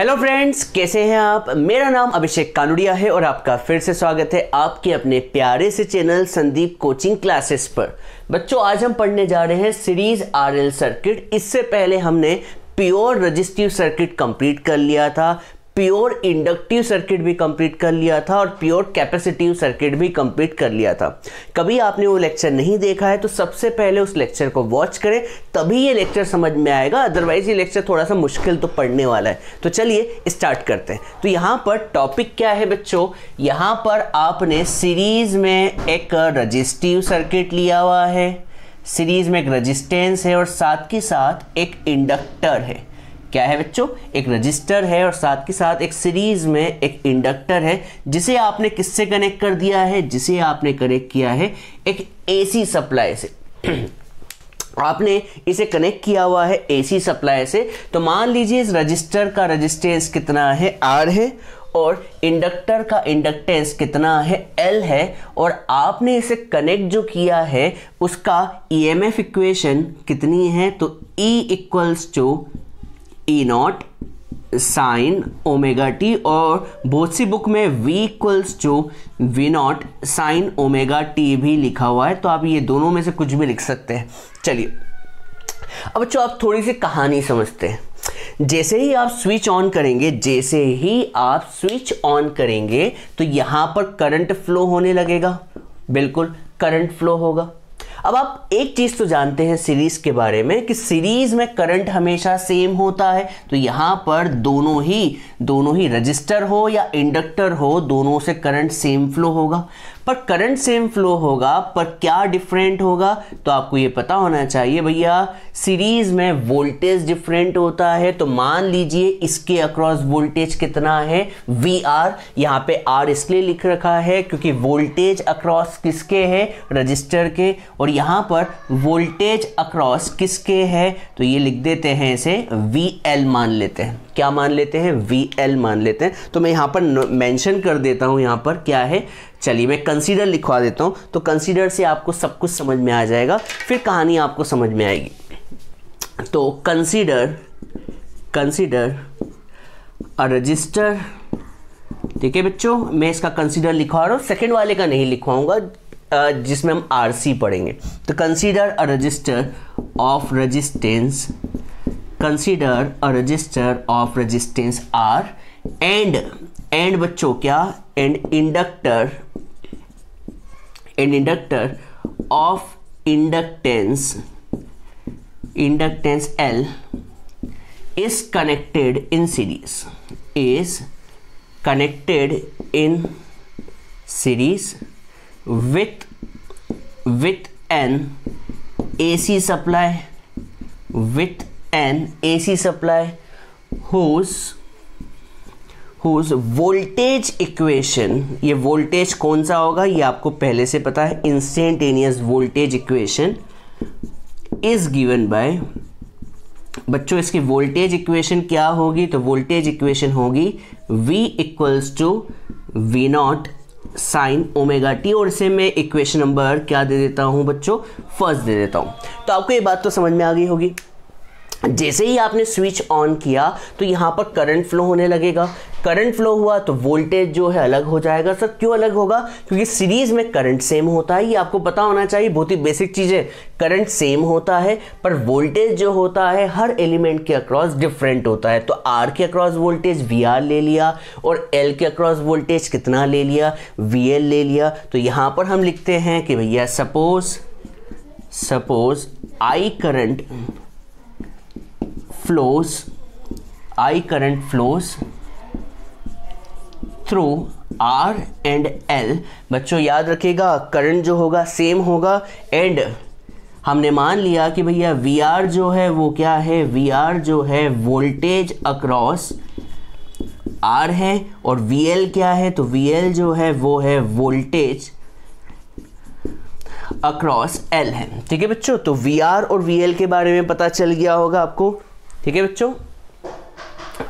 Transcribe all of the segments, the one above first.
hello friends कैसे हैं आप मेरा नाम अभिषेक कानुडिया है और आपका फिर से स्वागत है आपके अपने प्यारे से चैनल संदीप कोचिंग क्लासेस पर बच्चों आज हम पढ़ने जा रहे हैं सीरीज आरएल सर्किट इससे पहले हमने प्योर रजिस्टिव सर्किट कंप्लीट कर लिया था प्योर इंडक्टिव सर्किट भी कंप्लीट कर लिया था और प्योर कैपेसिटिव सर्किट भी कंप्लीट कर लिया था कभी आपने वो लेक्चर नहीं देखा है तो सबसे पहले उस लेक्चर को वॉच करें तभी ये लेक्चर समझ में आएगा अदरवाइज ये लेक्चर थोड़ा सा मुश्किल तो पढ़ने वाला है तो चलिए स्टार्ट करते हैं तो यहाँ पर टॉपिक क्या है बच्चों यहाँ पर आपने सीरीज में एक रजिस्टिव सर्किट लिया हुआ है सीरीज में एक रजिस्टेंस है और साथ के साथ एक इंडक्टर है क्या है बच्चों एक रजिस्टर है और साथ के साथ एक सीरीज में एक इंडक्टर है जिसे आपने किससे कनेक्ट कर दिया है जिसे आपने कनेक्ट किया है एक एसी सप्लाई से आपने इसे कनेक्ट किया हुआ है एसी सप्लाई से तो मान लीजिए इस रजिस्टर का रजिस्टेंस कितना है आर है और इंडक्टर का इंडक्टेंस कितना है एल है और आपने इसे कनेक्ट जो किया है उसका ईएमएफ इक्वेशन कितनी है तो E equals to E not sine omega t और बहुत सी बुक में v इक्वल्स जो v not sine omega t भी लिखा हुआ है तो आप ये दोनों में से कुछ भी लिख सकते हैं चलिए अब बच्चों अच्छा, आप थोड़ी सी कहानी समझते हैं जैसे ही आप स्विच ऑन करेंगे जैसे ही आप स्विच ऑन करेंगे तो यहाँ पर करंट फ्लो होने लगेगा बिल्कुल करंट फ्लो होगा अब आप एक चीज़ तो जानते हैं सीरीज़ के बारे में कि सीरीज़ में करंट हमेशा सेम होता है तो यहां पर दोनों ही दोनों ही रजिस्टर हो या इंडक्टर हो दोनों से करंट सेम फ्लो होगा पर करंट सेम फ्लो होगा पर क्या डिफरेंट होगा तो आपको ये पता होना चाहिए भैया सीरीज में वोल्टेज डिफरेंट होता है तो मान लीजिए इसके अक्रॉस वोल्टेज कितना है वी आर यहाँ पे आर इसलिए लिख रखा है क्योंकि वोल्टेज अक्रॉस किसके है रजिस्टर के और यहाँ पर वोल्टेज अक्रॉस किसके है तो ये लिख देते हैं इसे वी एल मान लेते हैं क्या मान लेते हैं वी एल मान लेते हैं तो मैं यहाँ पर मेंशन कर देता हूँ यहाँ पर क्या है चलिए मैं कंसीडर लिखवा देता हूँ तो कंसीडर से आपको सब कुछ समझ में आ जाएगा फिर कहानी आपको समझ में आएगी तो कंसीडर कंसीडर अ रजिस्टर ठीक है बच्चों मैं इसका कंसीडर लिखवा रहा हूँ सेकेंड वाले का नहीं लिखवाऊंगा जिसमें हम आर सी पढ़ेंगे तो consider a register of resistance consider a register of resistance R and and बच्चों क्या and inductor and inductor of inductance inductance L is connected in series is connected in series with with an AC supply with an AC supply whose whose voltage equation ये voltage कौन सा होगा ये आपको पहले से पता है instantaneous voltage equation is given by बच्चों इसकी वोल्टेज इक्वेशन क्या होगी तो वोल्टेज इक्वेशन होगी V equals to V not sine omega t और इसे मैं इक्वेशन नंबर क्या दे देता हूँ बच्चों फर्स्ट दे देता हूँ तो आपको ये बात तो समझ में आ गई होगी जैसे ही आपने स्विच ऑन किया तो यहाँ पर करंट फ्लो होने लगेगा करंट फ्लो हुआ तो वोल्टेज जो है अलग हो जाएगा सर क्यों अलग होगा क्योंकि सीरीज में करंट सेम होता है ये आपको पता होना चाहिए बहुत ही बेसिक चीज़ है करंट सेम होता है पर वोल्टेज जो होता है हर एलिमेंट के अक्रॉस डिफरेंट होता है तो आर के अक्रॉस वोल्टेज वी आर ले लिया और एल के अक्रॉस वोल्टेज कितना ले लिया वी एल ले लिया तो यहाँ पर हम लिखते हैं कि भैया suppose suppose I current flows I current flows through R and L बच्चों याद रखेगा करंट जो होगा सेम होगा एंड हमने मान लिया कि भैया वी आर जो है वो क्या है वी आर जो है वोल्टेज अक्रॉस आर है और वी एल क्या है तो वी एल जो है वो है वोल्टेज अक्रॉस एल है ठीक है बच्चों तो वी आर और वी एल के बारे में पता चल गया होगा आपको ठीक है बच्चों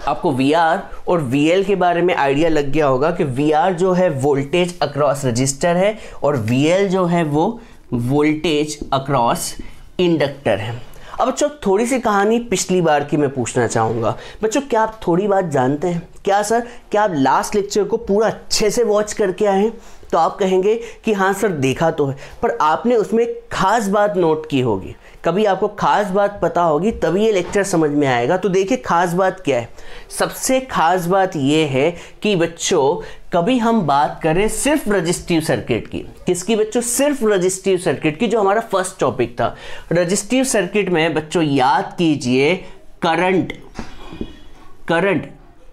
आपको वी और वी के बारे में आइडिया लग गया होगा कि वी जो है वोल्टेज अक्रॉस रजिस्टर है और वी जो है वो वोल्टेज अक्रॉस इंडक्टर है अब बच्चों थोड़ी सी कहानी पिछली बार की मैं पूछना चाहूँगा बच्चों क्या आप थोड़ी बात जानते हैं क्या सर क्या आप लास्ट लेक्चर को पूरा अच्छे से वॉच करके आए हैं तो आप कहेंगे कि हाँ सर देखा तो है पर आपने उसमें खास बात नोट की होगी कभी आपको खास बात पता होगी तभी ये लेक्चर समझ में आएगा तो देखिए खास बात क्या है सबसे खास बात ये है कि बच्चों कभी हम बात करें सिर्फ रजिस्टिव सर्किट की किसकी बच्चों सिर्फ रजिस्टिव सर्किट की जो हमारा फर्स्ट टॉपिक था रजिस्टिव सर्किट में बच्चों याद कीजिए करंट करंट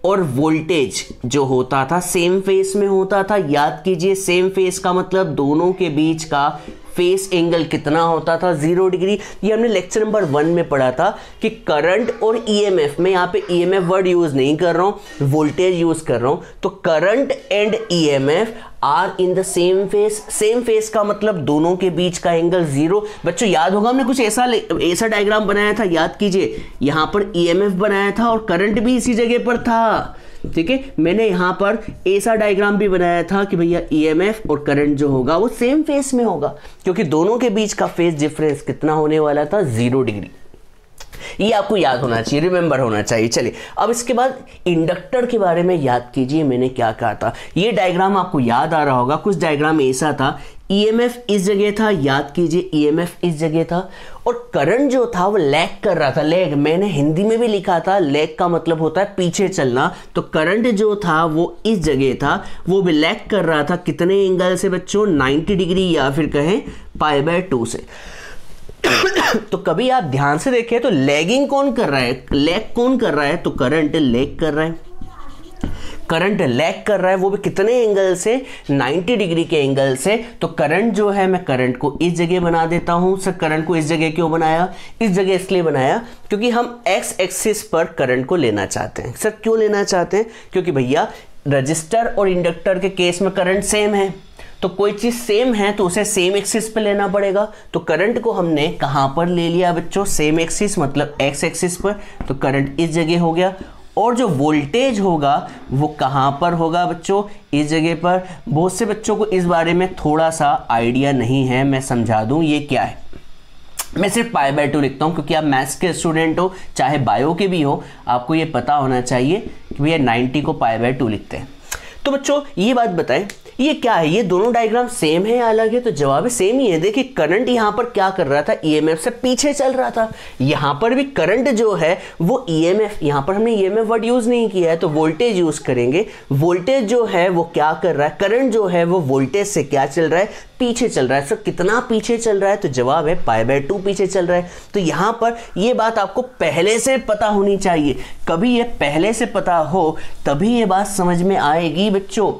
और वोल्टेज जो होता था सेम फेस में होता था याद कीजिए सेम फेस का मतलब दोनों के बीच का फेस एंगल कितना होता था जीरो डिग्री ये हमने लेक्चर नंबर वन में पढ़ा था कि करंट और ईएमएफ e में यहाँ पे ईएमएफ वर्ड यूज़ नहीं कर रहा हूँ वोल्टेज यूज़ कर रहा हूँ तो current and EMF are in the same phase same phase का मतलब दोनों के बीच का एंगल जीरो बच्चों याद होगा हमने कुछ ऐसा ऐसा डायग्राम बनाया था याद कीजिए यहाँ पर ईएमएफ e बनाया था और करंट भी इसी जगह पर था ठीक है मैंने यहाँ पर ऐसा डायग्राम भी बनाया था कि भैया ईएमएफ e और करंट जो होगा वो सेम फेस में होगा क्योंकि दोनों के बीच का फेस डिफरेंस कितना होने वाला था जीरो डिग्री ये आपको याद होना चाहिए रिमेंबर होना चाहिए चलिए अब इसके बाद इंडक्टर के बारे में याद कीजिए मैंने क्या कहा था ये डायग्राम आपको याद आ रहा होगा कुछ डायग्राम ऐसा था ईएमएफ e इस जगह था याद कीजिए ईएमएफ e इस जगह था और करंट जो था वो लैग कर रहा था लैग मैंने हिंदी में भी लिखा था लैग का मतलब होता है पीछे चलना तो करंट जो था वो इस जगह था वो भी लैग कर रहा था कितने एंगल से बच्चों 90 डिग्री या फिर कहें पाई बाय टू से तो कभी आप ध्यान से देखें तो लैगिंग कौन कर रहा है लैग कौन कर रहा है तो करंट लैग कर रहा है करंट लैग कर रहा है वो भी कितने एंगल से 90 डिग्री के एंगल से तो करंट जो है मैं करंट को इस जगह बना देता हूँ सर करंट को इस जगह क्यों बनाया इस जगह इसलिए बनाया क्योंकि हम एक्स एक्सिस पर करंट को लेना चाहते हैं सर क्यों लेना चाहते हैं क्योंकि भैया रजिस्टर और इंडक्टर के केस में करंट सेम है तो कोई चीज़ सेम है तो उसे सेम एक्सिस पे लेना पड़ेगा तो करंट को हमने कहाँ पर ले लिया बच्चों सेम एक्सिस मतलब एक्स एक्सिस पर तो करंट इस जगह हो गया और जो वोल्टेज होगा वो कहाँ पर होगा बच्चों इस जगह पर बहुत से बच्चों को इस बारे में थोड़ा सा आइडिया नहीं है मैं समझा दूँ ये क्या है मैं सिर्फ पाई बाय टू लिखता हूँ क्योंकि आप मैथ्स के स्टूडेंट हो चाहे बायो के भी हो आपको ये पता होना चाहिए कि भैया नाइन्टी को पाई बाय टू लिखते हैं तो बच्चों ये बात बताएं ये क्या है ये दोनों डायग्राम सेम है या अलग है तो जवाब सेम ही है देखिए करंट यहाँ पर क्या कर रहा था ईएमएफ e से पीछे चल रहा था यहाँ पर भी करंट जो है वो ईएमएफ e यहाँ पर हमने ईएमएफ वर्ड यूज नहीं किया है तो वोल्टेज यूज करेंगे वोल्टेज जो है वो क्या कर रहा है करंट जो है वो वोल्टेज से क्या चल रहा है पीछे चल रहा है सर कितना पीछे चल रहा है तो जवाब है पाई बाय टू पीछे चल रहा है तो यहाँ पर ये बात आपको पहले से पता होनी चाहिए कभी यह पहले से पता हो तभी ये बात समझ में आएगी बच्चों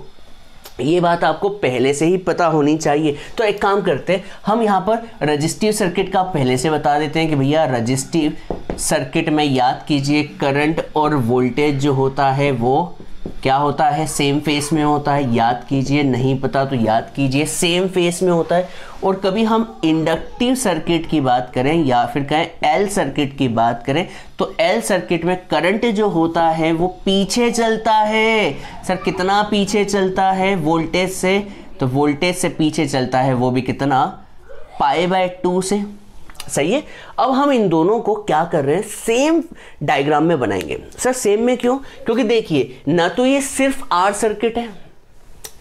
ये बात आपको पहले से ही पता होनी चाहिए तो एक काम करते हैं हम यहाँ पर रजिस्टिव सर्किट का पहले से बता देते हैं कि भैया रजिस्टिव सर्किट में याद कीजिए करंट और वोल्टेज जो होता है वो क्या होता है सेम फेस में होता है याद कीजिए नहीं पता तो याद कीजिए सेम फेस में होता है और कभी हम इंडक्टिव सर्किट की बात करें या फिर कहें एल सर्किट की बात करें तो एल सर्किट में करंट जो होता है वो पीछे चलता है सर कितना पीछे चलता है वोल्टेज से तो वोल्टेज से पीछे चलता है वो भी कितना पाए बाय टू से सही है अब हम इन दोनों को क्या कर रहे हैं सेम डायग्राम में बनाएंगे सर सेम में क्यों क्योंकि देखिए ना तो ये सिर्फ आर सर्किट है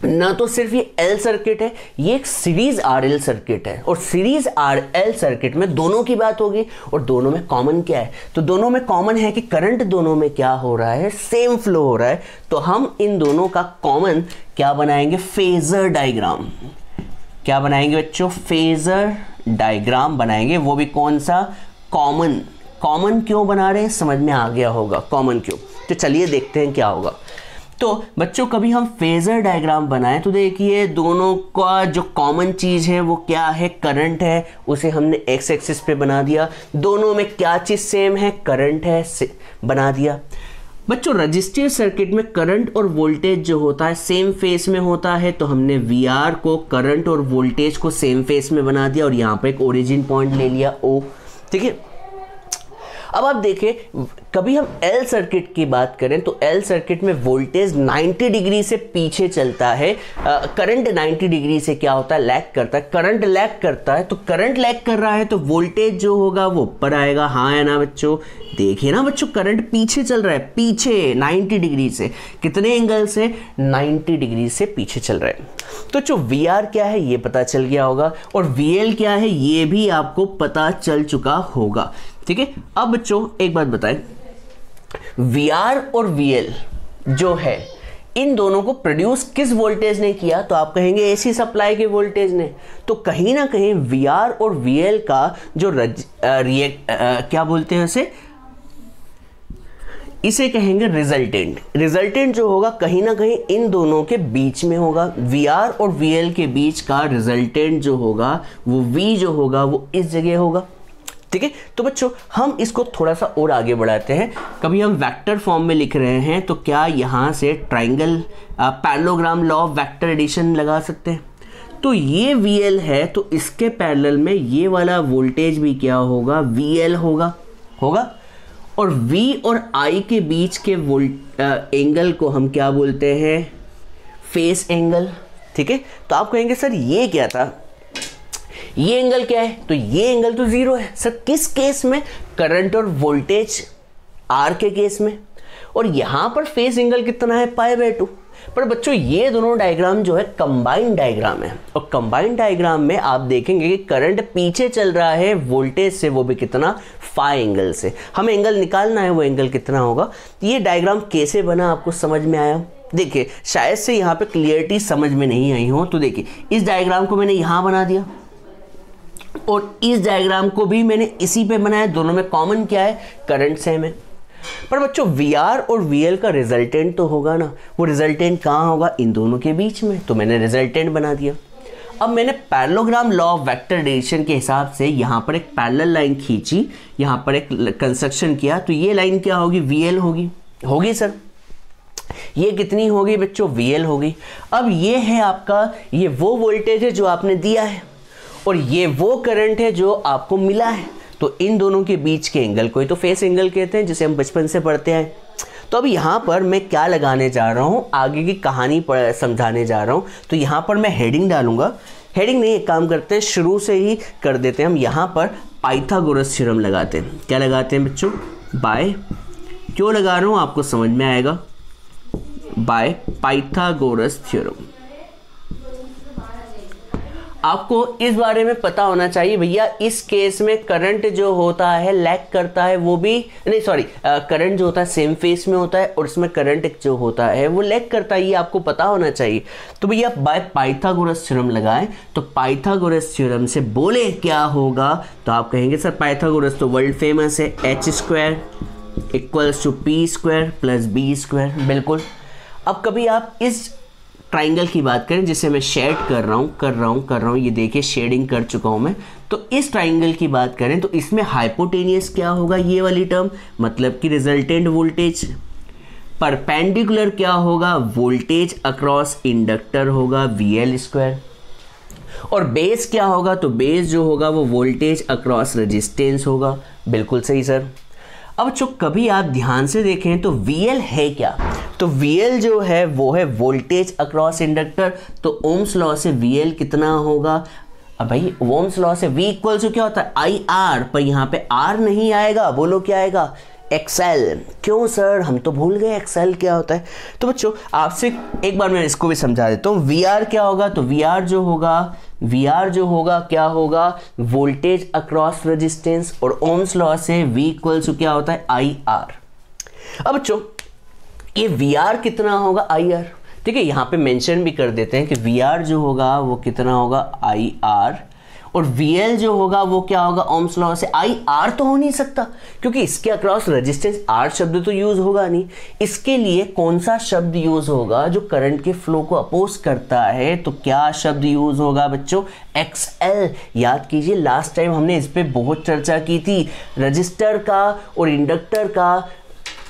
ना तो सिर्फ ये एल सर्किट है ये एक सीरीज आर एल सर्किट है और सीरीज आर एल सर्किट में दोनों की बात होगी और दोनों में कॉमन क्या है तो दोनों में कॉमन है कि करंट दोनों में क्या हो रहा है सेम फ्लो हो रहा है तो हम इन दोनों का कॉमन क्या बनाएंगे फेजर डायग्राम क्या बनाएंगे बच्चों फेजर डायग्राम बनाएंगे वो भी कौन सा कॉमन कॉमन क्यों बना रहे हैं समझ में आ गया होगा कॉमन क्यों तो चलिए देखते हैं क्या होगा तो बच्चों कभी हम फेजर डायग्राम बनाएं तो देखिए दोनों का जो कॉमन चीज़ है वो क्या है करंट है उसे हमने एक्स एक्सिस पे बना दिया दोनों में क्या चीज़ सेम है करंट है से, बना दिया बच्चों रजिस्टिव सर्किट में करंट और वोल्टेज जो होता है सेम फेस में होता है तो हमने वी को करंट और वोल्टेज को सेम फेस में बना दिया और यहाँ पर एक ओरिजिन पॉइंट ले लिया ओ ठीक है अब आप देखें कभी हम एल सर्किट की बात करें तो एल सर्किट में वोल्टेज 90 डिग्री से पीछे चलता है करंट 90 डिग्री से क्या होता है लैक करता है करंट लैक करता है तो करंट लैक कर रहा है तो वोल्टेज जो होगा वो ऊपर आएगा हाँ है ना बच्चों देखिए ना बच्चों करंट पीछे चल रहा है पीछे 90 डिग्री से कितने एंगल से 90 डिग्री से पीछे चल रहा है तो जो वी क्या है ये पता चल गया होगा और वी क्या है ये भी आपको पता चल चुका होगा ठीक है अब बच्चों एक बात बताएं वी और वी जो है इन दोनों को प्रोड्यूस किस वोल्टेज ने किया तो आप कहेंगे एसी सप्लाई के वोल्टेज ने तो कहीं ना कहीं वी और वी का जो रिएक्ट क्या बोलते हैं उसे इसे कहेंगे रिजल्टेंट रिजल्टेंट जो होगा कहीं ना कहीं इन दोनों के बीच में होगा वी और वीएल के बीच का रिजल्टेंट जो होगा वो वी जो होगा वो इस जगह होगा ठीक है तो बच्चों हम इसको थोड़ा सा और आगे बढ़ाते हैं कभी हम वेक्टर फॉर्म में लिख रहे हैं तो क्या यहाँ से triangle parallelogram law vector addition लगा सकते हैं तो ये वी एल है तो इसके पैरल में ये वाला वोल्टेज भी क्या होगा वी एल होगा होगा और V और I के बीच के वोल्ट एंगल को हम क्या बोलते हैं फेस एंगल ठीक है तो आप कहेंगे सर ये क्या था ये एंगल क्या है तो ये एंगल तो जीरो है सर किस केस में करंट और वोल्टेज आर के केस में और यहाँ पर फेस एंगल कितना है पाए बाय टू पर बच्चों ये दोनों डायग्राम जो है कंबाइंड डायग्राम है और कंबाइंड डायग्राम में आप देखेंगे कि करंट पीछे चल रहा है वोल्टेज से वो भी कितना फाइव एंगल से हमें एंगल निकालना है वो एंगल कितना होगा ये डायग्राम कैसे बना आपको समझ में आया देखिए शायद से यहाँ पे क्लियरिटी समझ में नहीं आई हो तो देखिए इस डायग्राम को मैंने यहाँ बना दिया और इस डायग्राम को भी मैंने इसी पे बनाया दोनों में कॉमन क्या है करंट सेम है पर बच्चों वी आर और वी एल का रिजल्टेंट तो होगा ना वो रिजल्टेंट कहाँ होगा इन दोनों के बीच में तो मैंने रिजल्टेंट बना दिया अब मैंने parallelogram law of vector addition के हिसाब से यहाँ पर एक पैरल लाइन खींची यहाँ पर एक कंस्ट्रक्शन किया तो ये लाइन क्या होगी वी एल होगी होगी सर ये कितनी होगी बच्चों वी एल होगी अब ये है आपका ये वो वोल्टेज है जो आपने दिया है और ये वो करंट है जो आपको मिला है तो इन दोनों के बीच के एंगल को ही तो फेस एंगल कहते हैं जिसे हम बचपन से पढ़ते हैं तो अब यहाँ पर मैं क्या लगाने जा रहा हूँ आगे की कहानी समझाने जा रहा हूँ तो यहाँ पर मैं हेडिंग डालूंगा हेडिंग नहीं एक काम करते हैं शुरू से ही कर देते हैं हम यहाँ पर पाइथागोरस थ्योरम लगाते हैं क्या लगाते हैं बच्चों बाय क्यों लगा रहा हूँ आपको समझ में आएगा बाय पाइथागोरस थ्योरम आपको इस बारे में पता होना चाहिए भैया इस केस में करंट जो होता है लैक करता है वो भी नहीं सॉरी करंट जो होता है सेम फेस में होता है और इसमें करंट जो होता है वो लैक करता है ये आपको पता होना चाहिए तो भैया बाय पाइथागोरस थ्योरम लगाएं तो पाइथागोरस थ्योरम से बोले क्या होगा तो आप कहेंगे सर पाइथागोरस तो वर्ल्ड फेमस है H square equals to P square plus B square बिल्कुल अब कभी आप इस ट्राइंगल की बात करें जिसे मैं शेड कर रहा हूँ कर रहा हूँ कर रहा हूँ ये देखिए शेडिंग कर चुका हूँ मैं तो इस ट्राइंगल की बात करें तो इसमें हाइपोटेनियस क्या होगा ये वाली टर्म मतलब कि रिजल्टेंट वोल्टेज परपेंडिकुलर क्या होगा वोल्टेज अक्रॉस इंडक्टर होगा वी एल स्क्वायर और बेस क्या होगा तो बेस जो होगा वो वोल्टेज अक्रॉस रजिस्टेंस होगा बिल्कुल सही सर अब जो कभी आप ध्यान से देखें तो वी है क्या तो वी जो है वो है वोल्टेज अक्रॉस इंडक्टर तो ओम्स लॉ से वी कितना होगा अब भाई ओम्स लॉ से V इक्वल्स क्या होता है आई आर पर यहाँ पे R नहीं आएगा बोलो क्या आएगा एक्सेल क्यों सर हम तो भूल गए एक्सेल क्या होता है तो बच्चों आपसे एक बार मैं इसको भी समझा देता हूँ वी आर क्या होगा तो वी आर जो होगा वी आर जो होगा क्या होगा वोल्टेज अक्रॉस रेजिस्टेंस और ओम्स लॉ से वी इक्वल टू क्या होता है आई आर अब बच्चों ये वी आर कितना होगा आई आर ठीक है यहाँ पे मेंशन भी कर देते हैं कि वी आर जो होगा वो कितना होगा आई आर और VL जो होगा वो क्या होगा ओम्स लॉ से आई आर तो हो नहीं सकता क्योंकि इसके अक्रॉस रेजिस्टेंस R शब्द तो यूज होगा नहीं इसके लिए कौन सा शब्द यूज होगा जो करंट के फ्लो को अपोज करता है तो क्या शब्द यूज होगा बच्चों XL याद कीजिए लास्ट टाइम हमने इस पर बहुत चर्चा की थी रजिस्टर का और इंडक्टर का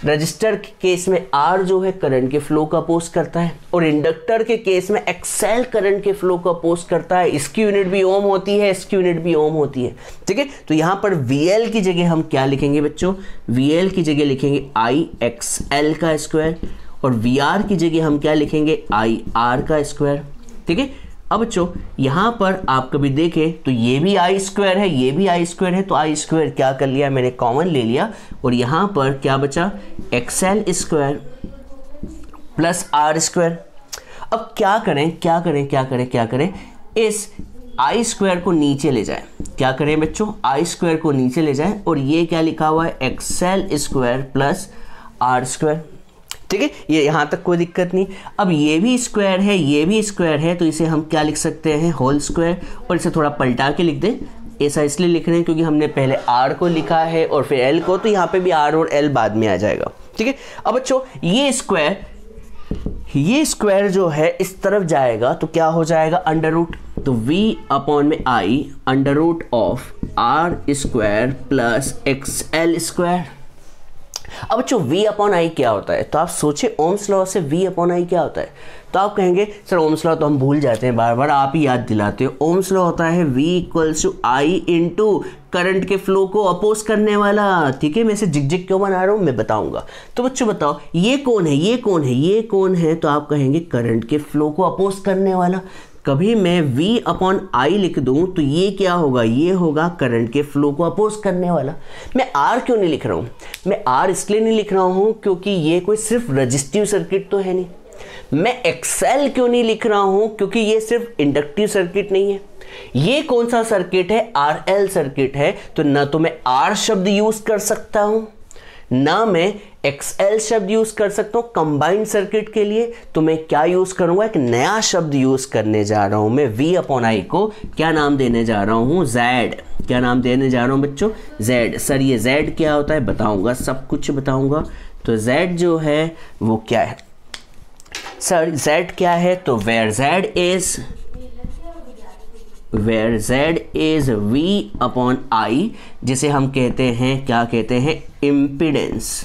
रजिस्टर के केस में आर जो है करंट के फ्लो का पोस्ट करता है और इंडक्टर के केस में एक्सेल करंट के फ्लो का पोस्ट करता है इसकी यूनिट भी ओम होती है इसकी यूनिट भी ओम होती है ठीक है तो यहाँ पर वी की जगह हम क्या लिखेंगे बच्चों वी की जगह लिखेंगे आई एक्स एल का स्क्वायर और वी की जगह हम क्या लिखेंगे आई आर का स्क्वायर ठीक है अब बच्चों यहाँ पर आप कभी देखें तो ये भी आई स्क्वायर है ये भी आई स्क्वायर है तो आई स्क्वायर क्या कर लिया मैंने कॉमन ले लिया और यहाँ पर क्या बचा X L square plus R square अब क्या करें क्या करें क्या करें क्या करें इस आई स्क्वायर को नीचे ले जाए क्या करें बच्चों आई स्क्वायर को नीचे ले जाए और ये क्या लिखा हुआ है X L square plus R square ठीक है ये यहाँ तक कोई दिक्कत नहीं अब ये भी स्क्वायर है ये भी स्क्वायर है तो इसे हम क्या लिख सकते हैं होल स्क्वायर और इसे थोड़ा पलटा के लिख दें ऐसा इसलिए लिख रहे हैं क्योंकि हमने पहले आर को लिखा है और फिर एल को तो यहाँ पर भी आर और एल बाद में आ जाएगा ठीक है अब अच्छो ये स्क्वायर ये स्क्वायर जो है इस तरफ जाएगा तो क्या हो जाएगा अंडर रूट तो v अपॉन में i under root of R square plus X L square अब बच्चों वी अपॉन आई क्या होता है तो आप सोचे ओम्स लॉ से वी अपॉन आई क्या होता है तो आप कहेंगे सर ओम्स लॉ तो हम भूल जाते हैं बार बार आप ही याद दिलाते हो ओम्स लॉ होता है V equals to I to current के फ्लो को अपोज करने वाला ठीक है मैं इसे जिग जिग क्यों बना रहा हूँ मैं बताऊंगा तो बच्चों बताओ ये कौन है ये कौन है ये कौन है तो आप कहेंगे करंट के फ्लो को अपोज करने वाला कभी मैं V अपॉन I लिख दूं तो ये क्या होगा ये होगा करंट के फ्लो को अपोज करने वाला मैं R क्यों नहीं लिख रहा हूँ मैं R इसलिए नहीं लिख रहा हूँ क्योंकि ये कोई सिर्फ रजिस्टिव सर्किट तो है नहीं मैं XL क्यों नहीं लिख रहा हूँ क्योंकि ये सिर्फ इंडक्टिव सर्किट नहीं है ये कौन सा सर्किट है आर सर्किट है तो ना तो मैं आर शब्द यूज कर सकता हूँ ना मैं एक्सएल शब्द यूज कर सकता हूं कंबाइंड सर्किट के लिए तो मैं क्या यूज करूंगा एक नया शब्द यूज करने जा रहा हूं मैं वी अपॉन आई को क्या नाम देने जा रहा हूं जेड क्या नाम देने जा रहा हूं बच्चों जेड सर ये जेड क्या होता है बताऊंगा सब कुछ बताऊंगा तो जेड जो है वो क्या है सर जेड क्या है तो where Z is where Z is V upon I जिसे हम कहते हैं क्या कहते हैं impedance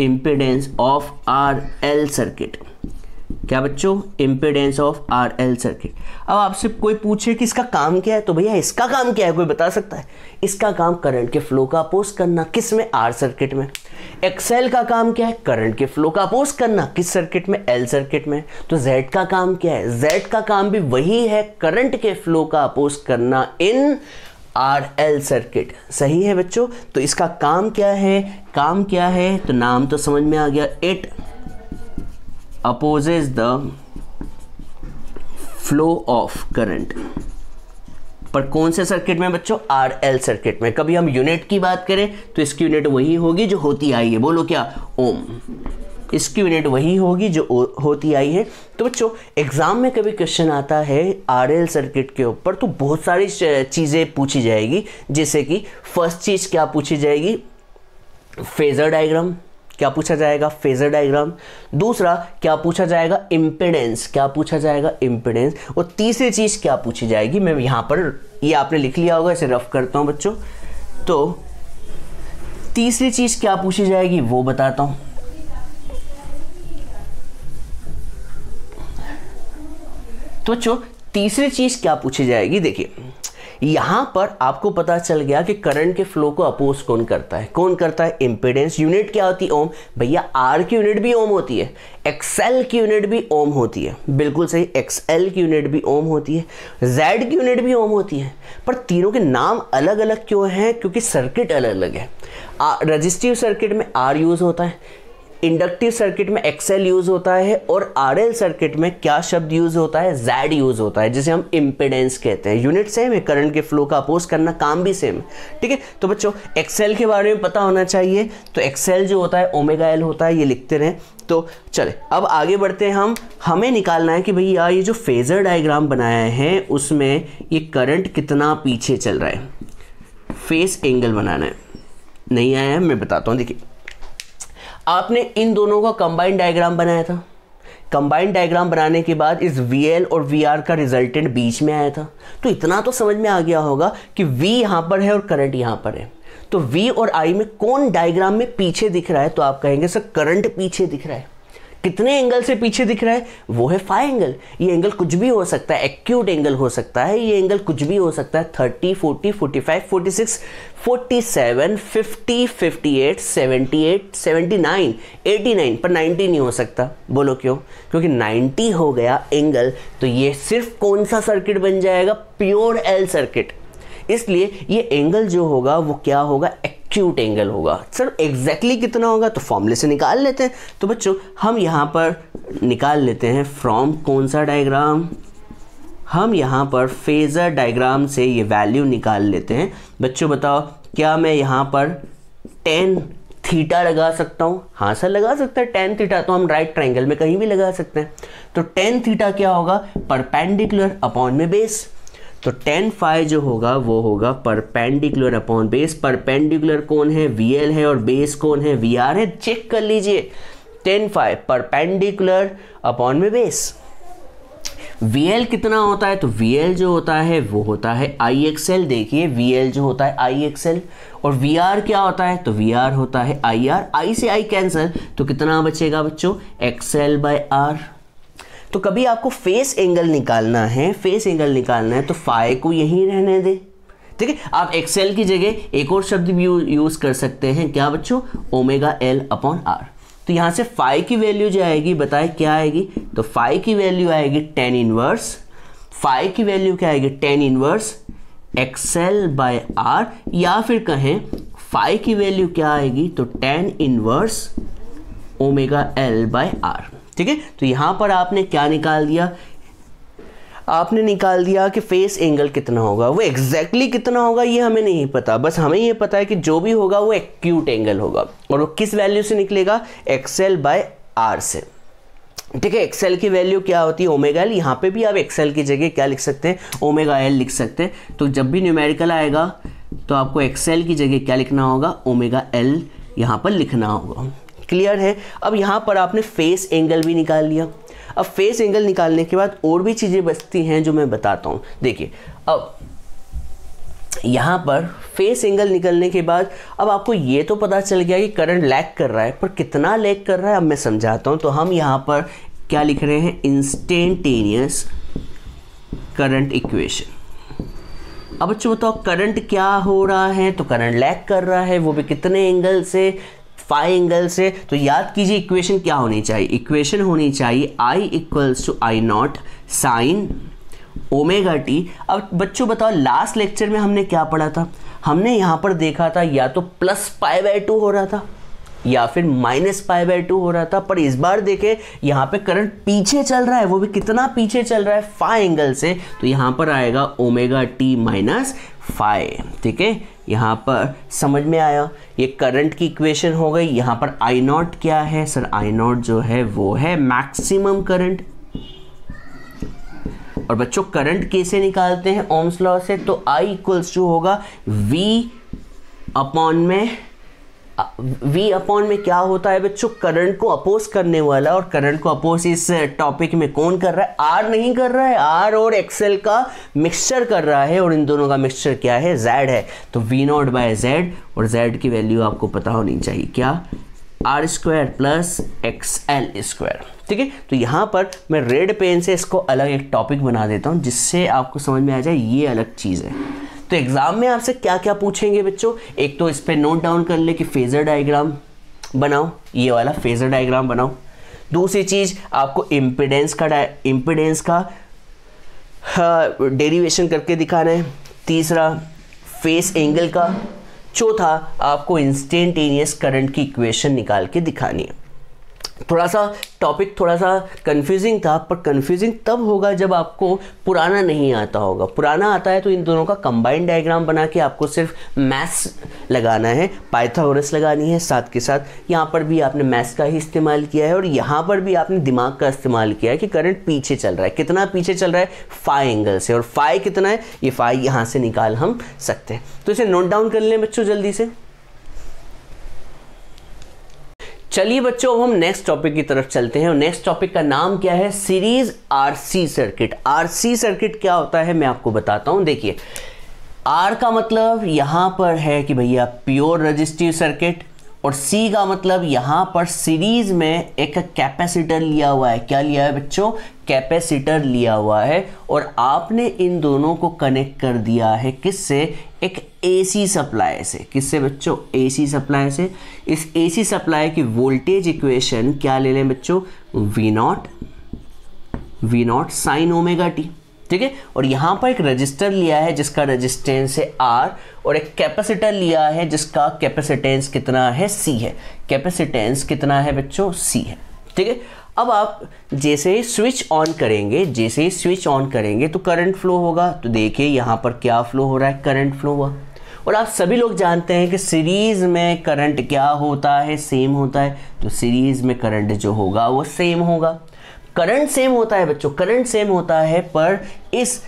impedance of R L circuit क्या बच्चों impedance of R L circuit अब आपसे कोई पूछे कि इसका काम क्या है तो भैया इसका काम क्या है कोई बता सकता है इसका काम करंट के फ्लो का अपोज करना किस में आर सर्किट में एक्सएल का काम क्या है करंट के फ्लो का अपोज करना किस सर्किट में एल सर्किट में तो जेड का काम क्या है जेड का काम भी वही है करंट के फ्लो का अपोज करना इन आर एल सर्किट सही है बच्चों तो इसका काम क्या है काम क्या है तो नाम तो समझ में आ गया it opposes the flow of current पर कौन से सर्किट में बच्चों आर एल सर्किट में कभी हम यूनिट की बात करें तो इसकी यूनिट वही होगी जो होती आई है बोलो क्या ओम इसकी यूनिट वही होगी जो होती आई है तो बच्चों एग्ज़ाम में कभी क्वेश्चन आता है आर सर्किट के ऊपर तो बहुत सारी चीज़ें पूछी जाएगी जैसे कि फर्स्ट चीज़ क्या पूछी जाएगी फेज़र डायग्राम क्या पूछा जाएगा फेजर डायग्राम दूसरा क्या पूछा जाएगा इम्पिडेंस क्या पूछा जाएगा इम्पिडेंस और तीसरी चीज़ क्या पूछी जाएगी मैं यहाँ पर ये आपने लिख लिया होगा इसे रफ करता हूँ बच्चों तो तीसरी चीज़ क्या पूछी जाएगी वो बताता हूँ तो बच्चों तीसरी चीज क्या पूछी जाएगी देखिए यहां पर आपको पता चल गया कि करंट के फ्लो को अपोज कौन करता है कौन करता है इंपेडेंस यूनिट क्या होती है ओम भैया आर की यूनिट भी ओम होती है एक्सएल की यूनिट भी ओम होती है बिल्कुल सही एक्सएल की यूनिट भी ओम होती है जेड की यूनिट भी ओम होती है पर तीनों के नाम अलग अलग क्यों हैं क्योंकि सर्किट अलग अलग है रजिस्टिव सर्किट में आर यूज़ होता है इंडक्टिव सर्किट में एक्सेल यूज होता है और आरएल सर्किट में क्या शब्द यूज होता है जैड यूज होता है जिसे हम इम्पेडेंस कहते हैं यूनिट सेम है करंट के फ्लो का अपोज करना काम भी सेम है ठीक है तो बच्चों एक्सेल के बारे में पता होना चाहिए तो एक्सेल जो होता है ओमेगा एल होता है ये लिखते रहें तो चले अब आगे बढ़ते हैं हम हमें निकालना है कि भैया ये जो फेजर डायग्राम बनाया है उसमें ये करंट कितना पीछे चल रहा है फेस एंगल बनाना है नहीं आया है मैं बताता हूँ देखिए आपने इन दोनों का कंबाइंड डायग्राम बनाया था कंबाइंड डायग्राम बनाने के बाद इस वी और वी का रिजल्टेंट बीच में आया था तो इतना तो समझ में आ गया होगा कि वी यहाँ पर है और करंट यहाँ पर है तो V और I में कौन डायग्राम में पीछे दिख रहा है तो आप कहेंगे सर करंट पीछे दिख रहा है कितने एंगल से पीछे दिख रहा है वो है फाइव एंगल ये एंगल कुछ भी हो सकता है एक्यूट एंगल हो सकता है ये एंगल कुछ भी हो सकता है thirty forty forty five forty six forty seven fifty fifty eight seventy eight seventy nine eighty nine पर नाइन्टी नहीं हो सकता बोलो क्यों क्योंकि नाइन्टी हो गया एंगल तो ये सिर्फ कौन सा सर्किट बन जाएगा प्योर एल सर्किट इसलिए ये एंगल जो होगा वो क्या होगा क्यूट एंगल होगा सर एग्जैक्टली कितना होगा तो फॉर्मूले से निकाल लेते हैं तो बच्चों हम यहाँ पर निकाल लेते हैं फ्रॉम कौन सा डायग्राम हम यहाँ पर फेज़र डायग्राम से ये वैल्यू निकाल लेते हैं बच्चों बताओ क्या मैं यहाँ पर टेन थीटा लगा सकता हूँ हाँ सर लगा सकते हैं टेन थीटा तो हम राइट ट्रायंगल में कहीं भी लगा सकते हैं तो टेन थीटा क्या होगा परपेंडिकुलर अपॉन में बेस तो टेन फाइव जो होगा वो होगा परपेंडिकुलर अपॉन बेस परपेंडिकुलर कौन है वी एल है और बेस कौन है वी आर है चेक कर लीजिए टेन फाइव परपेंडिकुलर अपॉन में बेस वी एल कितना होता है तो वी एल जो होता है वो होता है आई एक्स एल देखिए वी एल जो होता है आई एक्स एल और वी आर क्या होता है तो वी आर होता है आई आर आई से आई कैंसल तो कितना बचेगा बच्चों एक्स एल बाई आर तो कभी आपको फेस एंगल निकालना है फेस एंगल निकालना है तो फाई को यहीं रहने दें ठीक है आप एक्सेल की जगह एक और शब्द भी यूज़ कर सकते हैं क्या बच्चों ओमेगा एल अपॉन आर तो यहाँ से फाइव की वैल्यू जो आएगी बताए क्या आएगी तो फाइव की वैल्यू आएगी टेन इनवर्स फाइव की वैल्यू क्या आएगी tan inverse X L by R या फिर कहें फाइव की वैल्यू क्या आएगी तो tan inverse omega L by R ठीक है तो यहां पर आपने क्या निकाल दिया आपने निकाल दिया कि फेस एंगल कितना होगा वो एग्जैक्टली exactly कितना होगा ये हमें नहीं पता बस हमें ये पता है कि जो भी होगा वो एक्यूट एंगल होगा और वो किस वैल्यू से निकलेगा एक्सेल बाय आर से ठीक है एक्सेल की वैल्यू क्या होती है ओमेगा एल यहाँ पे भी आप एक्सेल की जगह क्या लिख सकते हैं ओमेगा एल लिख सकते हैं तो जब भी न्यूमेरिकल आएगा तो आपको एक्सेल की जगह क्या लिखना होगा ओमेगा एल यहाँ पर लिखना होगा क्लियर है अब यहाँ पर आपने फेस एंगल भी निकाल लिया अब फेस एंगल निकालने के बाद और भी चीज़ें बचती हैं जो मैं बताता हूँ देखिए अब यहाँ पर फेस एंगल निकलने के बाद अब आपको ये तो पता चल गया कि करंट लैग कर रहा है पर कितना लैग कर रहा है अब मैं समझाता हूँ तो हम यहाँ पर क्या लिख रहे हैं इंस्टेंटेनियस करंट इक्वेशन अब बच्चों अच्छा बताओ करंट क्या हो रहा है तो करंट लैग कर रहा है वो भी कितने एंगल से फाइव एंगल से तो याद कीजिए इक्वेशन क्या होनी चाहिए इक्वेशन होनी चाहिए I equals to I naught sine omega T अब बच्चों बताओ लास्ट लेक्चर में हमने क्या पढ़ा था हमने यहाँ पर देखा था या तो प्लस पाई बाई टू हो रहा था या फिर माइनस पाई बाई टू हो रहा था पर इस बार देखे यहाँ पे करंट पीछे चल रहा है वो भी कितना पीछे चल रहा है फाइव एंगल से तो यहाँ पर आएगा ओमेगा टी माइनस फाइव ठीक है यहाँ पर समझ में आया ये करंट की इक्वेशन हो गई यहाँ पर आई नॉट क्या है सर आई नॉट जो है वो है मैक्सिमम करंट और बच्चों करंट कैसे निकालते हैं ओम्स लॉ से तो आई इक्वल्स टू होगा वी अपॉन में वी अपॉन में क्या होता है बच्चों करंट को अपोज करने वाला और करंट को अपोज इस टॉपिक में कौन कर रहा है आर नहीं कर रहा है आर और एक्सएल का मिक्सचर कर रहा है और इन दोनों का मिक्सचर क्या है जेड है तो वी नॉट बाय जेड और जेड की वैल्यू आपको पता होनी चाहिए क्या R square plus X L square ठीक है तो यहाँ पर मैं रेड पेन से इसको अलग एक टॉपिक बना देता हूँ जिससे आपको समझ में आ जाए ये अलग चीज़ है तो एग्जाम में आपसे क्या क्या पूछेंगे बच्चों एक तो इस पर नोट डाउन कर ले कि फेजर डायग्राम बनाओ ये वाला फेजर डायग्राम बनाओ दूसरी चीज़ आपको इम्पिडेंस का इम्पिडेंस का डेरिवेशन करके दिखाना है तीसरा फेस एंगल का चौथा आपको इंस्टेंटेनियस करंट की इक्वेशन निकाल के दिखानी है थोड़ा सा टॉपिक थोड़ा सा कंफ्यूजिंग था पर कंफ्यूजिंग तब होगा जब आपको पुराना नहीं आता होगा पुराना आता है तो इन दोनों का कंबाइंड डायग्राम बना के आपको सिर्फ मैथ्स लगाना है पाइथागोरस लगानी है साथ के साथ यहाँ पर भी आपने मैथ्स का ही इस्तेमाल किया है और यहाँ पर भी आपने दिमाग का इस्तेमाल किया है कि करंट पीछे चल रहा है कितना पीछे चल रहा है फाइव एंगल से और फाइव कितना है ये फाइव यहाँ से निकाल हम सकते हैं तो इसे नोट डाउन कर लें बच्चों जल्दी से चलिए बच्चों अब हम नेक्स्ट टॉपिक की तरफ चलते हैं और नेक्स्ट टॉपिक का नाम क्या है series RC circuit RC circuit क्या होता है मैं आपको बताता हूं देखिए आर का मतलब यहां पर है कि भैया प्योर रजिस्टिव सर्किट और सी का मतलब यहाँ पर सीरीज में एक कैपेसिटर लिया हुआ है क्या लिया है बच्चों कैपेसिटर लिया हुआ है और आपने इन दोनों को कनेक्ट कर दिया है किससे एक एसी सप्लाई से किससे बच्चों एसी सप्लाई से इस एसी सप्लाई की वोल्टेज इक्वेशन क्या ले लें बच्चों V naught V not sine omega T ठीक है और यहाँ पर एक रजिस्टर लिया है जिसका रजिस्टेंस है आर और एक कैपेसिटर लिया है जिसका कैपेसिटेंस कितना है सी है कैपेसिटेंस कितना है बच्चों सी है ठीक है अब आप जैसे ही स्विच ऑन करेंगे जैसे ही स्विच ऑन करेंगे तो करंट फ्लो होगा तो देखिए यहाँ पर क्या फ्लो हो रहा है करंट फ्लो हुआ और आप सभी लोग जानते हैं कि सीरीज़ में करंट क्या होता है सेम होता है तो सीरीज़ में करंट जो होगा वो सेम होगा करंट सेम होता है बच्चों करंट सेम होता है पर इस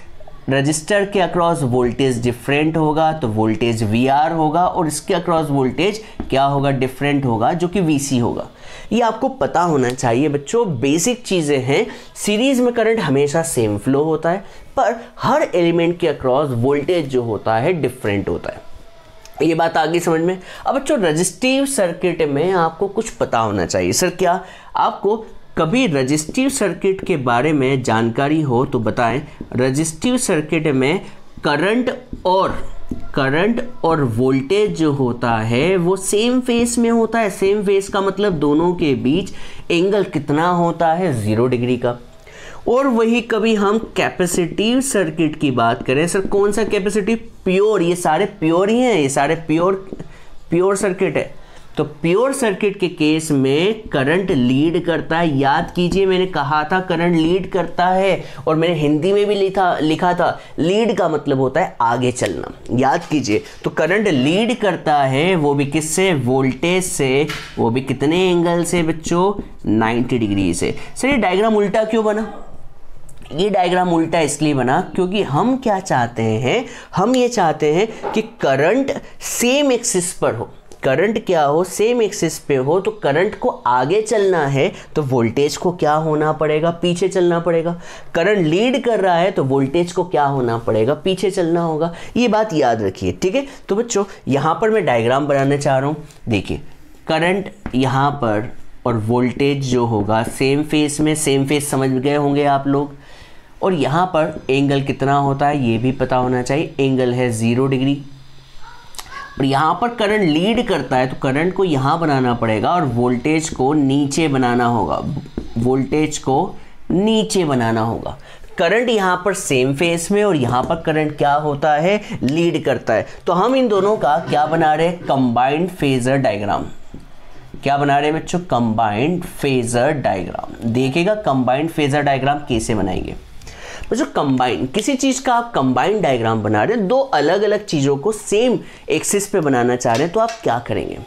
रजिस्टर के अक्रॉस वोल्टेज डिफरेंट होगा तो वोल्टेज वी होगा और इसके अक्रॉस वोल्टेज क्या होगा डिफरेंट होगा जो कि वी होगा ये आपको पता होना चाहिए बच्चों बेसिक चीज़ें हैं सीरीज में करंट हमेशा सेम फ्लो होता है पर हर एलिमेंट के अक्रॉस वोल्टेज जो होता है डिफरेंट होता है ये बात आगे समझ में अब बच्चों रजिस्टिव सर्किट में आपको कुछ पता होना चाहिए सर क्या आपको कभी रजिस्टिव सर्किट के बारे में जानकारी हो तो बताएं रजिस्टिव सर्किट में करंट और करंट और वोल्टेज जो होता है वो सेम फेस में होता है सेम फेस का मतलब दोनों के बीच एंगल कितना होता है ज़ीरो डिग्री का और वही कभी हम कैपेसिटिव सर्किट की बात करें सर कौन सा कैपेसिटिव प्योर ये सारे प्योर ही हैं ये सारे प्योर प्योर सर्किट है तो प्योर सर्किट के केस में करंट लीड करता है याद कीजिए मैंने कहा था करंट लीड करता है और मैंने हिंदी में भी लिखा लिखा था लीड का मतलब होता है आगे चलना याद कीजिए तो करंट लीड करता है वो भी किससे वोल्टेज से वो भी कितने एंगल से बच्चों 90 डिग्री से सर ये डायग्राम उल्टा क्यों बना ये डायग्राम उल्टा इसलिए बना क्योंकि हम क्या चाहते हैं हम ये चाहते हैं कि करंट सेम एक्सिस पर हो करंट क्या हो सेम एक्सिस पे हो तो करंट को आगे चलना है तो वोल्टेज को क्या होना पड़ेगा पीछे चलना पड़ेगा करंट लीड कर रहा है तो वोल्टेज को क्या होना पड़ेगा पीछे चलना होगा ये बात याद रखिए ठीक है तो बच्चों यहाँ पर मैं डायग्राम बनाना चाह रहा हूँ देखिए करंट यहाँ पर और वोल्टेज जो होगा सेम फेस में सेम फेस समझ गए होंगे आप लोग और यहाँ पर एंगल कितना होता है ये भी पता होना चाहिए एंगल है ज़ीरो डिग्री पर यहाँ पर करंट लीड करता है तो करंट को यहाँ बनाना पड़ेगा और वोल्टेज को नीचे बनाना होगा वोल्टेज को नीचे बनाना होगा करंट यहाँ पर सेम फेस में और यहाँ पर करंट क्या होता है लीड करता है तो हम इन दोनों का क्या बना रहे हैं कंबाइंड फेजर डायग्राम क्या बना रहे हैं बच्चों कंबाइंड फेजर डायग्राम देखिएगा कंबाइंड फेजर डायग्राम कैसे बनाएंगे जो कंबाइन किसी चीज़ का आप कंबाइन डायग्राम बना रहे हैं दो अलग अलग चीज़ों को सेम एक्सिस पे बनाना चाह रहे हैं तो आप क्या करेंगे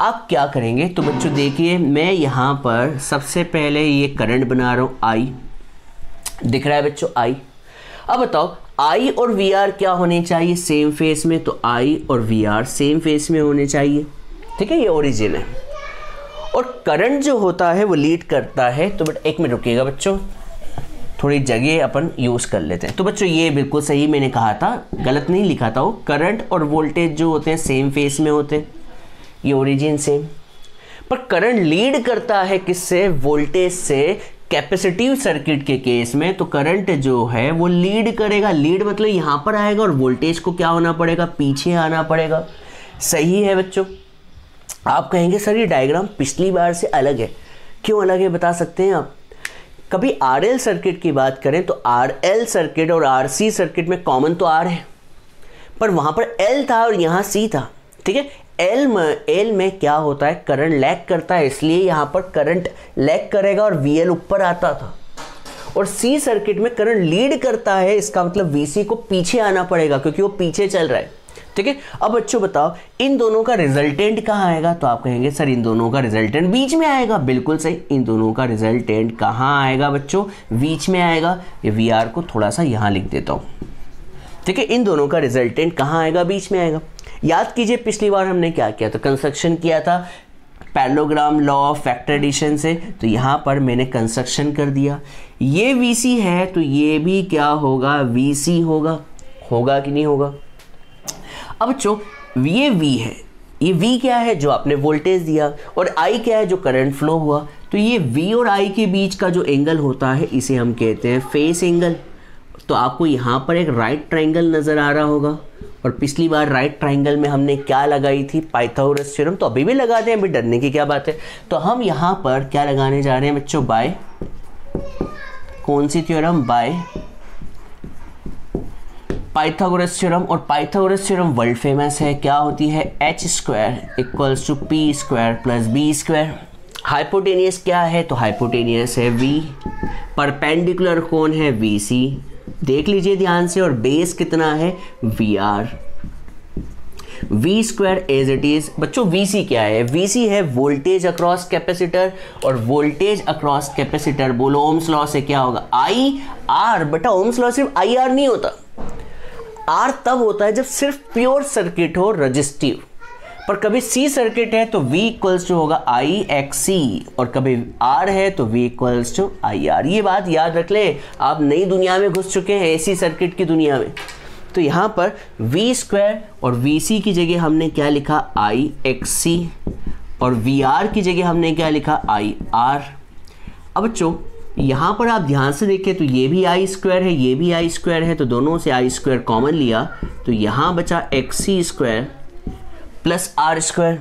आप क्या करेंगे तो बच्चों देखिए मैं यहां पर सबसे पहले ये करंट बना रहा हूं आई दिख रहा है बच्चों आई अब बताओ आई और वी आर क्या होने चाहिए सेम फेस में तो आई और वी आर सेम फेस में होने चाहिए ठीक है ये ओरिजिन है और करंट जो होता है वो लीड करता है तो बट एक मिनट रुकिएगा बच्चों थोड़ी जगह अपन यूज़ कर लेते हैं तो बच्चों ये बिल्कुल सही मैंने कहा था गलत नहीं लिखा था वो करंट और वोल्टेज जो होते हैं सेम फेस में होते हैं ये ओरिजिन सेम पर करंट लीड करता है किससे वोल्टेज से कैपेसिटिव सर्किट के केस में तो करंट जो है वो लीड करेगा लीड मतलब यहाँ पर आएगा और वोल्टेज को क्या होना पड़ेगा पीछे आना पड़ेगा सही है बच्चों आप कहेंगे सर ये डायग्राम पिछली बार से अलग है क्यों अलग है बता सकते हैं आप कभी आर एल सर्किट की बात करें तो आर एल सर्किट और आर सी सर्किट में कॉमन तो आर है पर वहां पर एल था और यहां सी था ठीक है एल में एल में क्या होता है करंट लैग करता है इसलिए यहां पर करंट लैग करेगा और वी एल ऊपर आता था और सी सर्किट में करंट लीड करता है इसका मतलब वी सी को पीछे आना पड़ेगा क्योंकि वो पीछे चल रहा है ठीक है अब बच्चों बताओ इन दोनों का रिजल्टेंट कहाँ आएगा तो आप कहेंगे सर इन दोनों का रिजल्टेंट बीच में आएगा बिल्कुल सही इन दोनों का रिजल्टेंट कहाँ आएगा बच्चों बीच में आएगा ये वी को थोड़ा सा यहाँ लिख देता हूँ ठीक है इन दोनों का रिजल्टेंट कहाँ आएगा बीच में आएगा याद कीजिए पिछली बार हमने क्या किया तो कंस्ट्रक्शन किया था parallelogram law of vector addition से तो यहाँ पर मैंने कंस्ट्रक्शन कर दिया ये वीसी है तो ये भी क्या होगा वीसी होगा होगा कि नहीं होगा अब बच्चों ये वी है ये वी क्या है जो आपने वोल्टेज दिया और आई क्या है जो करंट फ्लो हुआ तो ये वी और आई के बीच का जो एंगल होता है इसे हम कहते हैं फेस एंगल तो आपको यहाँ पर एक राइट ट्राइंगल नज़र आ रहा होगा और पिछली बार राइट ट्राइंगल में हमने क्या लगाई थी पाइथागोरस थ्योरम तो अभी भी लगा दें अभी डरने की क्या बात है तो हम यहाँ पर क्या लगाने जा रहे हैं बच्चों बाय कौन सी थ्योरम बाय पाइथागोरस थ्योरम और पाइथागोरस थ्योरम वर्ल्ड फेमस है क्या होती है H square equals to P square plus B square hypotenuse क्या है तो हाइपोटेनियस है वी परपेंडिकुलर कौन है वी सी देख लीजिए ध्यान से और बेस कितना है V R V square as it is बच्चों वी सी क्या है वी सी है वोल्टेज अक्रॉस कैपेसिटर और वोल्टेज अक्रॉस कैपेसिटर बोलो ओम्स लॉ से क्या होगा आई आर बेटा ओम्स लॉ सिर्फ आई आर नहीं होता आर तब होता है जब सिर्फ प्योर सर्किट हो रजिस्टिव पर कभी सी सर्किट है तो वी इक्वल्स टू होगा आई एक्स सी और कभी आर है तो V equals to I R ये बात याद रख ले आप नई दुनिया में घुस चुके हैं एसी सर्किट की दुनिया में तो यहाँ पर वी स्क्वायर और वी सी की जगह हमने क्या लिखा आई एक्स सी और वी आर की जगह हमने क्या लिखा आई आर अब बच्चों यहाँ पर आप ध्यान से देखें तो ये भी आई स्क्वायर है ये भी आई स्क्वायर है तो दोनों से आई स्क्वायर कॉमन लिया तो यहाँ बचा X square plus R square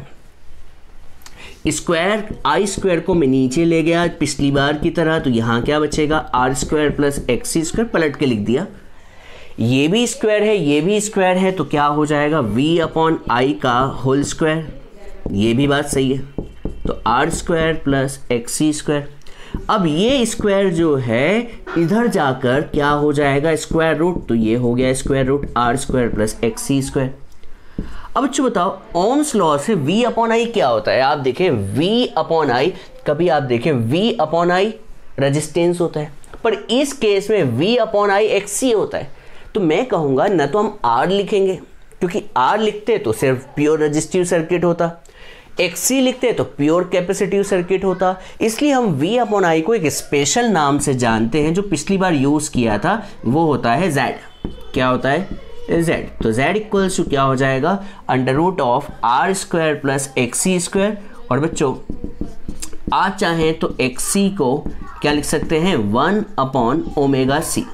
square I square को मैं नीचे ले गया पिछली बार की तरह तो यहाँ क्या बचेगा R square plus X square पलट के लिख दिया ये भी स्क्वायर है ये भी स्क्वायर है तो क्या हो जाएगा वी अपॉन आई का होल स्क्वायर ये भी बात सही है तो R square plus X square अब ये स्क्वायर जो है इधर जाकर क्या हो जाएगा स्क्वायर रूट तो ये हो गया square root R square plus X C square अब अच्छा बताओ ओम्स लॉ से v अपॉन आई क्या होता है आप देखें v अपॉन आई कभी आप देखें v अपॉन आई रजिस्टेंस होता है पर इस केस में v upon I X C होता है तो मैं कहूंगा ना तो हम आर लिखेंगे क्योंकि आर लिखते तो सिर्फ प्योर रजिस्टिव सर्किट होता एक्सी लिखते तो प्योर कैपेसिटिव सर्किट होता इसलिए हम वी अपॉन आई को एक स्पेशल नाम से जानते हैं जो पिछली बार यूज़ किया था वो होता है जेड क्या होता है जेड तो जेड इक्वल्स टू क्या हो जाएगा under root of R square plus C square और बच्चों आप चाहें तो सी को क्या लिख सकते हैं वन अपॉन ओमेगा सी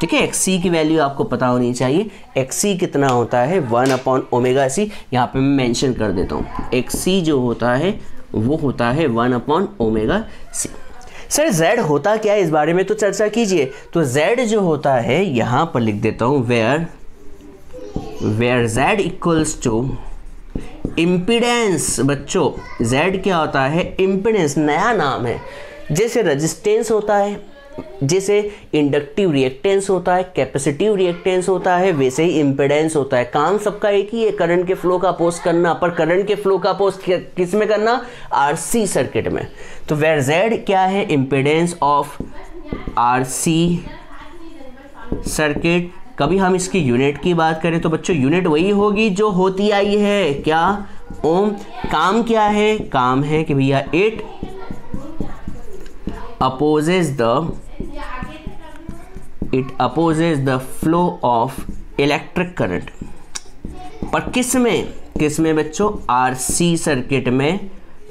ठीक है एक्स की वैल्यू आपको पता होनी चाहिए एक्स कितना होता है वन अपॉन ओमेगा सी यहाँ पर मैं मैंशन कर देता हूँ एक्स जो होता है वो होता है one upon omega C sir Z होता क्या है इस बारे में तो चर्चा कीजिए तो जेड जो होता है यहाँ पर लिख देता हूँ where where Z equals to impedance बच्चों जेड क्या होता है इम्पिडेंस नया नाम है जैसे रजिस्टेंस होता है जैसे इंडक्टिव रिएक्टेंस होता है कैपेसिटिव रिएक्टेंस होता है वैसे ही इम्पेडेंस होता है काम सबका एक ही है करंट के फ्लो का पोस्ट करना पर करंट के फ्लो का पोस्ट किस में करना आरसी सर्किट में तो वेर जेड क्या है इम्पेडेंस ऑफ आरसी सर्किट कभी हम इसकी यूनिट की बात करें तो बच्चों यूनिट वही होगी जो होती आई है क्या ओम काम क्या है काम है कि भैया it opposes the it opposes the flow of electric current पर किस में किस में बच्चों आरसी सर्किट में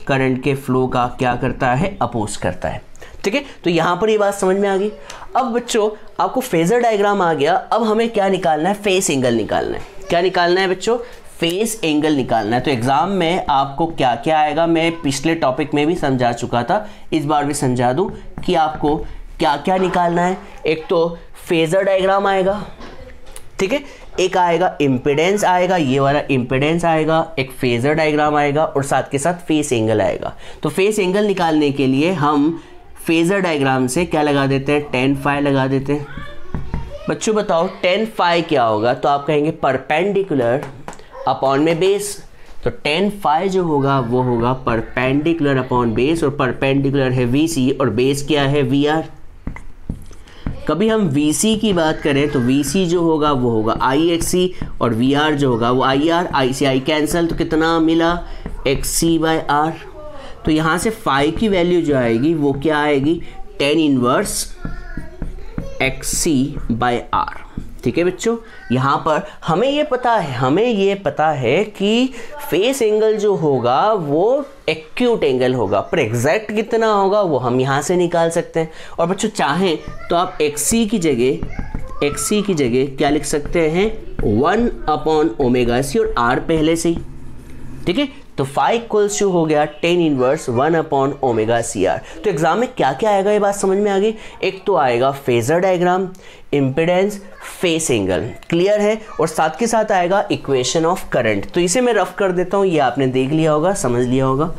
करंट के फ्लो का क्या करता है अपोज करता है ठीक है तो यहां पर ये बात समझ में आ गई अब बच्चों आपको फेजर डायग्राम आ गया अब हमें क्या निकालना है फेस एंगल निकालना है क्या निकालना है बच्चों फेस एंगल निकालना है तो एग्ज़ाम में आपको क्या क्या आएगा मैं पिछले टॉपिक में भी समझा चुका था इस बार भी समझा दूं कि आपको क्या क्या निकालना है एक तो फेजर डायग्राम आएगा ठीक है एक आएगा इम्पिडेंस आएगा ये वाला इम्पिडेंस आएगा एक फेजर डायग्राम आएगा और साथ के साथ फेस एंगल आएगा तो फेस एंगल निकालने के लिए हम फेजर डायग्राम से क्या लगा देते हैं टेन फाइव लगा देते हैं बच्चों बताओ टेन फाइव क्या होगा तो आप कहेंगे परपेंडिकुलर अपॉन में बेस तो टेन फाइव जो होगा वो होगा परपेंडिकुलर अपॉन बेस और परपेंडिकुलर है वी सी और बेस क्या है वी आर कभी हम वी की बात करें तो वी जो होगा वो होगा आई और वी जो होगा वो I R I C I cancel तो कितना मिला एक्स सी बाई आर तो यहाँ से फाइव की वैल्यू जो आएगी वो क्या आएगी tan inverse X C by R ठीक है बच्चों यहाँ पर हमें ये पता है हमें ये पता है कि फेस एंगल जो होगा वो एक्यूट एंगल होगा पर एग्जैक्ट कितना होगा वो हम यहाँ से निकाल सकते हैं और बच्चों चाहें तो आप एक्सी की जगह एक्सी की जगह क्या लिख सकते हैं वन अपॉन ओमेगा सी और आर पहले से ही ठीक है तो फाइव इक्वल्स टू हो गया tan inverse one upon omega C R तो एग्जाम में क्या क्या आएगा ये बात समझ में आ गई एक तो आएगा phasor diagram impedance phase angle clear है और साथ के साथ आएगा इक्वेशन ऑफ करंट तो इसे मैं रफ कर देता हूँ ये आपने देख लिया होगा समझ लिया होगा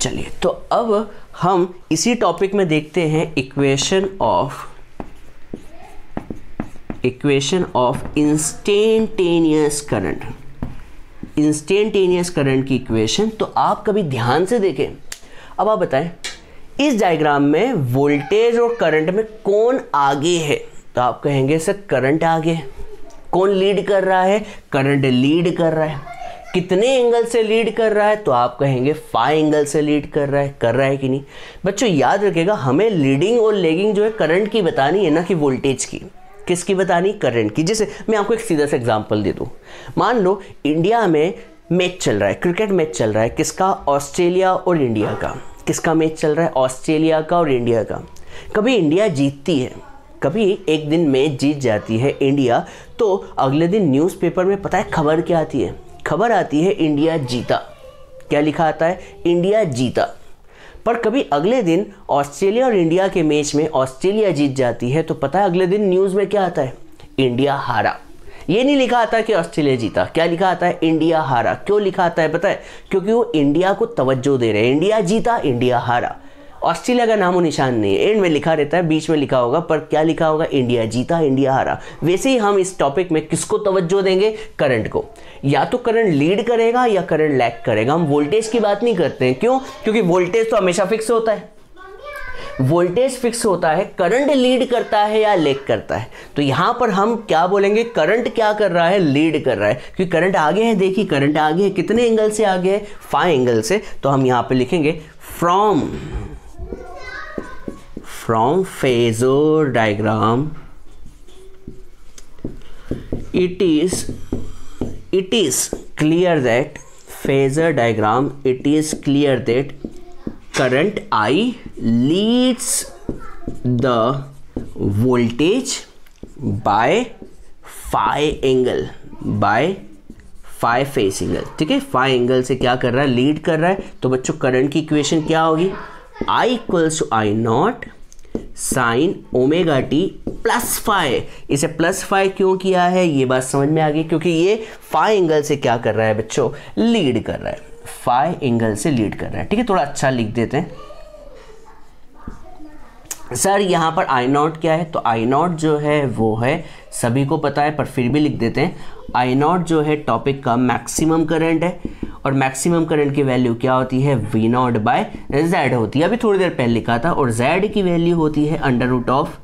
चलिए तो अब हम इसी टॉपिक में देखते हैं equation of equation of instantaneous current instantaneous current की इक्वेशन तो आप कभी ध्यान से देखें अब आप बताएं इस डायग्राम में वोल्टेज और करंट में कौन आगे है तो आप कहेंगे सर करंट आगे है कौन लीड कर रहा है करंट लीड कर रहा है कितने एंगल से लीड कर रहा है तो आप कहेंगे फाइव एंगल से लीड कर रहा है कर रहा है कि नहीं बच्चों याद रखेगा हमें लीडिंग और लेगिंग जो है करंट की बतानी है ना कि वोल्टेज की किसकी बतानी करंट की जैसे मैं आपको एक सीधा सा एग्जांपल दे दूँ मान लो इंडिया में मैच चल रहा है क्रिकेट मैच चल रहा है किसका ऑस्ट्रेलिया और इंडिया का किसका मैच चल रहा है ऑस्ट्रेलिया का और इंडिया का कभी इंडिया जीतती है कभी एक दिन मैच जीत जाती है इंडिया तो अगले दिन न्यूज़पेपर में पता है खबर क्या आती है खबर आती है इंडिया जीता क्या लिखा आता है इंडिया जीता पर कभी अगले दिन ऑस्ट्रेलिया और इंडिया के मैच में ऑस्ट्रेलिया जीत जाती है तो पता है अगले दिन न्यूज़ में क्या आता है इंडिया हारा ये नहीं लिखा आता कि ऑस्ट्रेलिया जीता क्या लिखा आता है इंडिया हारा क्यों लिखा आता है पता है क्योंकि वो इंडिया को तवज्जो दे रहे हैं इंडिया जीता इंडिया हारा ऑस्ट्रेलिया का नामो निशान नहीं है एंड में लिखा रहता है बीच में लिखा होगा पर क्या लिखा होगा इंडिया जीता इंडिया हारा वैसे ही हम इस टॉपिक में किसको तवज्जो देंगे करंट को या तो करंट लीड करेगा या करंट लैग करेगा हम वोल्टेज की बात नहीं करते हैं क्यों क्योंकि वोल्टेज तो हमेशा फिक्स होता है वोल्टेज फिक्स होता है करंट लीड करता है या लेक करता है तो यहां पर हम क्या बोलेंगे करंट क्या कर रहा है लीड कर रहा है क्योंकि करंट आगे है देखिए करंट आगे है कितने एंगल से आगे है फाइव एंगल से तो हम यहां पे लिखेंगे from from phasor diagram it is it is clear that phasor diagram it is clear that current I leads the voltage by phi angle by phi phase angle ठीक है फाइव एंगल से क्या कर रहा है लीड कर रहा है तो बच्चों करंट की इक्वेशन क्या होगी I equals to I naught sine omega T plus phi इसे प्लस फाइव क्यों किया है ये बात समझ में आ गई क्योंकि ये फाइव एंगल से क्या कर रहा है बच्चों लीड कर रहा है फाइव एंगल से लीड कर रहा है ठीक है थोड़ा अच्छा लिख देते हैं सर यहाँ पर आई नॉट क्या है तो आई नॉट जो है वो है सभी को पता है पर फिर भी लिख देते हैं आई नॉट जो है टॉपिक का मैक्सिमम करंट है और मैक्सिमम करंट की वैल्यू क्या होती है वी नॉट बाय जेड होती है अभी थोड़ी देर पहले लिखा था और जेड की वैल्यू होती है under root of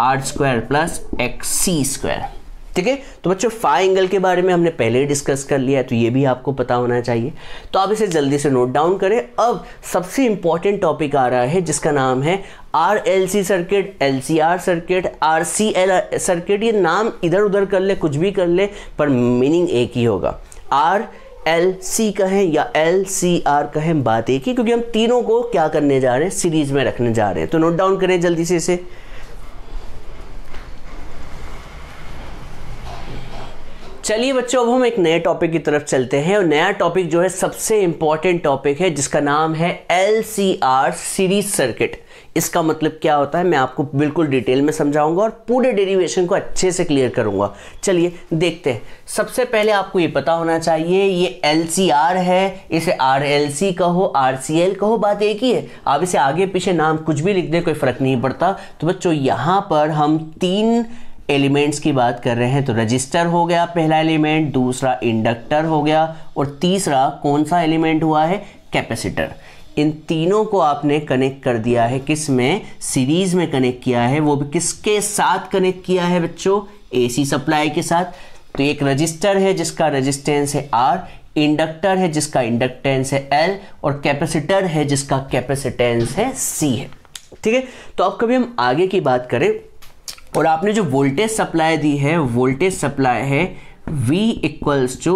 R square plus X C square ठीक है तो बच्चों फाइ एंगल के बारे में हमने पहले ही डिस्कस कर लिया है तो ये भी आपको पता होना चाहिए तो आप इसे जल्दी से नोट डाउन करें अब सबसे इंपॉर्टेंट टॉपिक आ रहा है जिसका नाम है R L C circuit L C R circuit R C L circuit ये नाम इधर उधर कर ले कुछ भी कर ले पर मीनिंग एक ही होगा आर एल सी कहें या एल सी आर कहें बात एक ही क्योंकि हम तीनों को क्या करने जा रहे हैं सीरीज में रखने जा रहे हैं तो नोट डाउन करें जल्दी से इसे चलिए बच्चों अब हम एक नए टॉपिक की तरफ चलते हैं और नया टॉपिक जो है सबसे इंपॉर्टेंट टॉपिक है जिसका नाम है एल सीरीज सर्किट इसका मतलब क्या होता है मैं आपको बिल्कुल डिटेल में समझाऊंगा और पूरे डेरिवेशन को अच्छे से क्लियर करूंगा चलिए देखते हैं सबसे पहले आपको ये पता होना चाहिए ये एल है इसे आर एल सी कहो आर सी एल कहो बात एक ही है आप इसे आगे पीछे नाम कुछ भी लिख दें कोई फ़र्क नहीं पड़ता तो बच्चों यहाँ पर हम तीन एलिमेंट्स की बात कर रहे हैं तो रजिस्टर हो गया पहला एलिमेंट दूसरा इंडक्टर हो गया और तीसरा कौन सा एलिमेंट हुआ है कैपेसिटर इन तीनों को आपने कनेक्ट कर दिया है किस में सीरीज में कनेक्ट किया है वो भी किसके साथ कनेक्ट किया है बच्चों एसी सप्लाई के साथ तो एक रजिस्टर है जिसका रजिस्टेंस है आर इंडक्टर है जिसका इंडक्टेंस है एल और कैपेसिटर है जिसका कैपेसिटेंस है सी है ठीक है तो अब कभी हम आगे की बात करें और आपने जो वोल्टेज सप्लाई दी है वोल्टेज सप्लाई है V equals to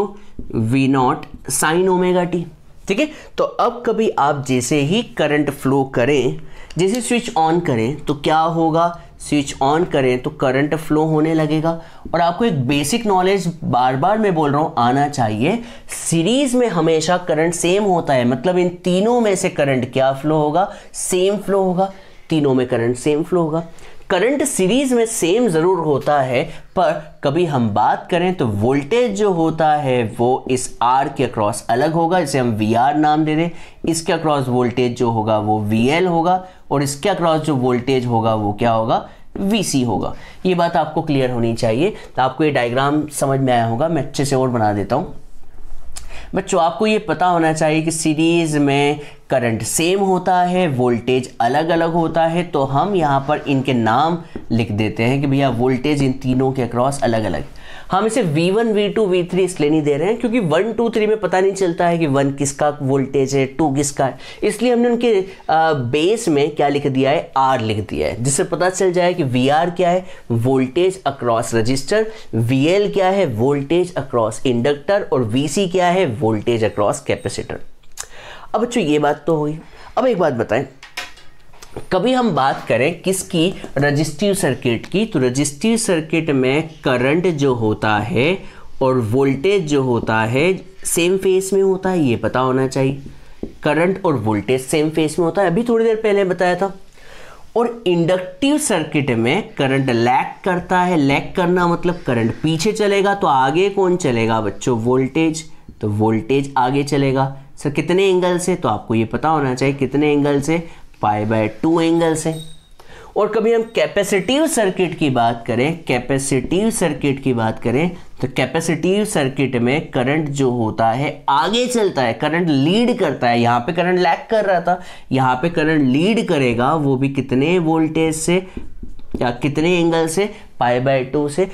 V not sine omega T ठीक है तो अब कभी आप जैसे ही करंट फ्लो करें जैसे स्विच ऑन करें तो क्या होगा स्विच ऑन करें तो करंट फ्लो होने लगेगा और आपको एक बेसिक नॉलेज बार बार मैं बोल रहा हूँ आना चाहिए सीरीज में हमेशा करंट सेम होता है मतलब इन तीनों में से करंट क्या फ्लो होगा सेम फ्लो होगा तीनों में करंट सेम फ्लो होगा करंट सीरीज में सेम ज़रूर होता है पर कभी हम बात करें तो वोल्टेज जो होता है वो इस आर के अक्रॉस अलग होगा इसे हम वी आर नाम दे दें इसके अक्रॉस वोल्टेज जो होगा वो वी एल होगा और इसके अक्रॉस जो वोल्टेज होगा वो क्या होगा वी सी होगा ये बात आपको क्लियर होनी चाहिए तो आपको ये डायग्राम समझ में आया होगा मैं अच्छे से और बना देता हूँ बच्चों आपको ये पता होना चाहिए कि सीरीज़ में करंट सेम होता है वोल्टेज अलग अलग होता है तो हम यहाँ पर इनके नाम लिख देते हैं कि भैया वोल्टेज इन तीनों के अक्रॉस अलग अलग हम इसे V1, V2, V3 इसलिए नहीं दे रहे हैं क्योंकि वन टू थ्री में पता नहीं चलता है कि वन किसका वोल्टेज है टू किसका है इसलिए हमने उनके बेस में क्या लिख दिया है आर लिख दिया है जिससे पता चल जाए कि वी क्या है वोल्टेज अक्रॉस रजिस्टर वी क्या है वोल्टेज अक्रॉस इंडक्टर और वी क्या है वोल्टेज अक्रॉस कैपेसिटर अब अच्छा ये बात तो होगी अब एक बात बताएं कभी हम बात करें किसकी रजिस्टिव सर्किट की तो रजिस्टिव सर्किट में करंट जो होता है और वोल्टेज जो होता है सेम फेस में होता है ये पता होना चाहिए करंट और वोल्टेज सेम फेस में होता है अभी थोड़ी देर पहले बताया था और इंडक्टिव सर्किट में करंट लैक करता है लैक करना मतलब करंट पीछे चलेगा तो आगे कौन चलेगा बच्चों वोल्टेज तो वोल्टेज आगे चलेगा सर कितने एंगल से तो आपको ये पता होना चाहिए कितने एंगल से पाई बाय टू एंगल से और कभी हम कैपेसिटिव सर्किट की बात करें कैपेसिटिव सर्किट की बात करें तो कैपेसिटिव सर्किट में करंट जो होता है आगे चलता है करंट लीड करता है यहाँ पे करंट लैग कर रहा था यहाँ पे करंट लीड करेगा वो भी कितने वोल्टेज से या कितने एंगल से पाई बाय टू से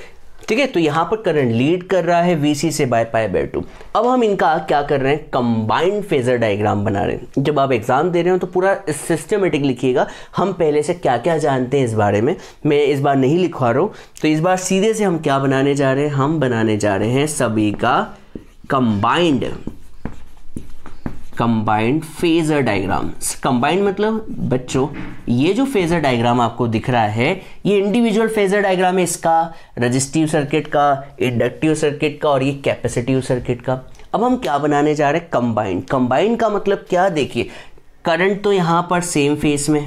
ठीक है तो यहां पर करंट लीड कर रहा है वीसी से बाय पाई बाय टू अब हम इनका क्या कर रहे हैं कंबाइंड फेजर डायग्राम बना रहे हैं जब आप एग्जाम दे रहे हो तो पूरा सिस्टमेटिक लिखिएगा हम पहले से क्या क्या जानते हैं इस बारे में मैं इस बार नहीं लिखवा रहा हूँ तो इस बार सीधे से हम क्या बनाने जा रहे हैं हम बनाने जा रहे हैं सभी का combined combined phasor diagram combined मतलब बच्चों ये जो फेजर डायग्राम आपको दिख रहा है ये इंडिविजुअल फेजर डायग्राम है इसका रजिस्टिव सर्किट का इंडक्टिव सर्किट का और ये कैपेसिटिव सर्किट का अब हम क्या बनाने जा रहे हैं कंबाइंड कंबाइंड का मतलब क्या देखिए करंट तो यहाँ पर सेम फेज में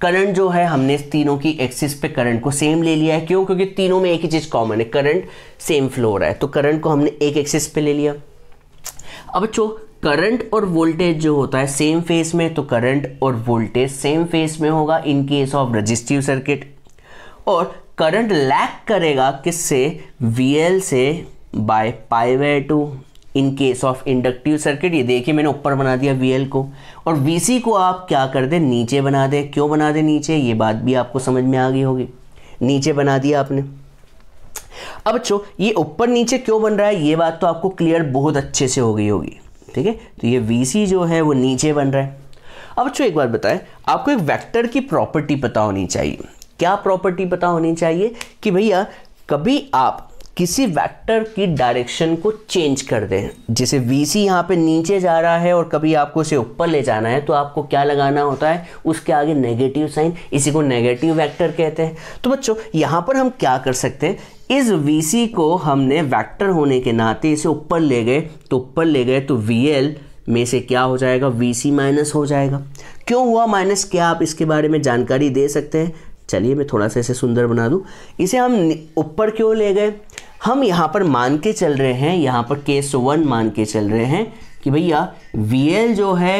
करंट जो है हमने तीनों की एक्सिस पे करंट को सेम ले लिया है क्यों क्योंकि तीनों में एक ही चीज़ कॉमन है करंट सेम फ्लो रहा है तो करंट को हमने एक एक्सिस पे ले लिया अब बच्चों करंट और वोल्टेज जो होता है सेम फेस में तो करंट और वोल्टेज सेम फेस में होगा in case of resistive circuit और करंट लैक करेगा किससे वीएल से by pi by two in case of inductive circuit ये देखिए मैंने ऊपर बना दिया वी एल को और वी सी को आप क्या कर दें नीचे बना दें क्यों बना दें नीचे ये बात भी आपको समझ में आ गई होगी नीचे बना दिया आपने अब बच्चों ये ऊपर नीचे क्यों बन रहा है ये बात तो आपको क्लियर बहुत अच्छे से हो गई होगी ठीक है तो ये वी जो है वो नीचे बन रहा है अब बच्चों अच्छा, एक बार बताएं आपको एक वेक्टर की प्रॉपर्टी पता होनी चाहिए क्या प्रॉपर्टी पता होनी चाहिए कि भैया कभी आप किसी वेक्टर की डायरेक्शन को चेंज कर दें जैसे वी सी यहाँ पर नीचे जा रहा है और कभी आपको इसे ऊपर ले जाना है तो आपको क्या लगाना होता है उसके आगे नेगेटिव साइन इसी को नेगेटिव वेक्टर कहते हैं तो बच्चों यहाँ पर हम क्या कर सकते हैं इस वी सी को हमने वेक्टर होने के नाते इसे ऊपर ले गए तो ऊपर ले गए तो वी एल में से क्या हो जाएगा वी सी माइनस हो जाएगा क्यों हुआ माइनस क्या आप इसके बारे में जानकारी दे सकते हैं चलिए मैं थोड़ा सा इसे सुंदर बना दूँ इसे हम ऊपर क्यों ले गए हम यहाँ पर मान के चल रहे हैं यहाँ पर केस वन मान के चल रहे हैं कि भैया वी जो है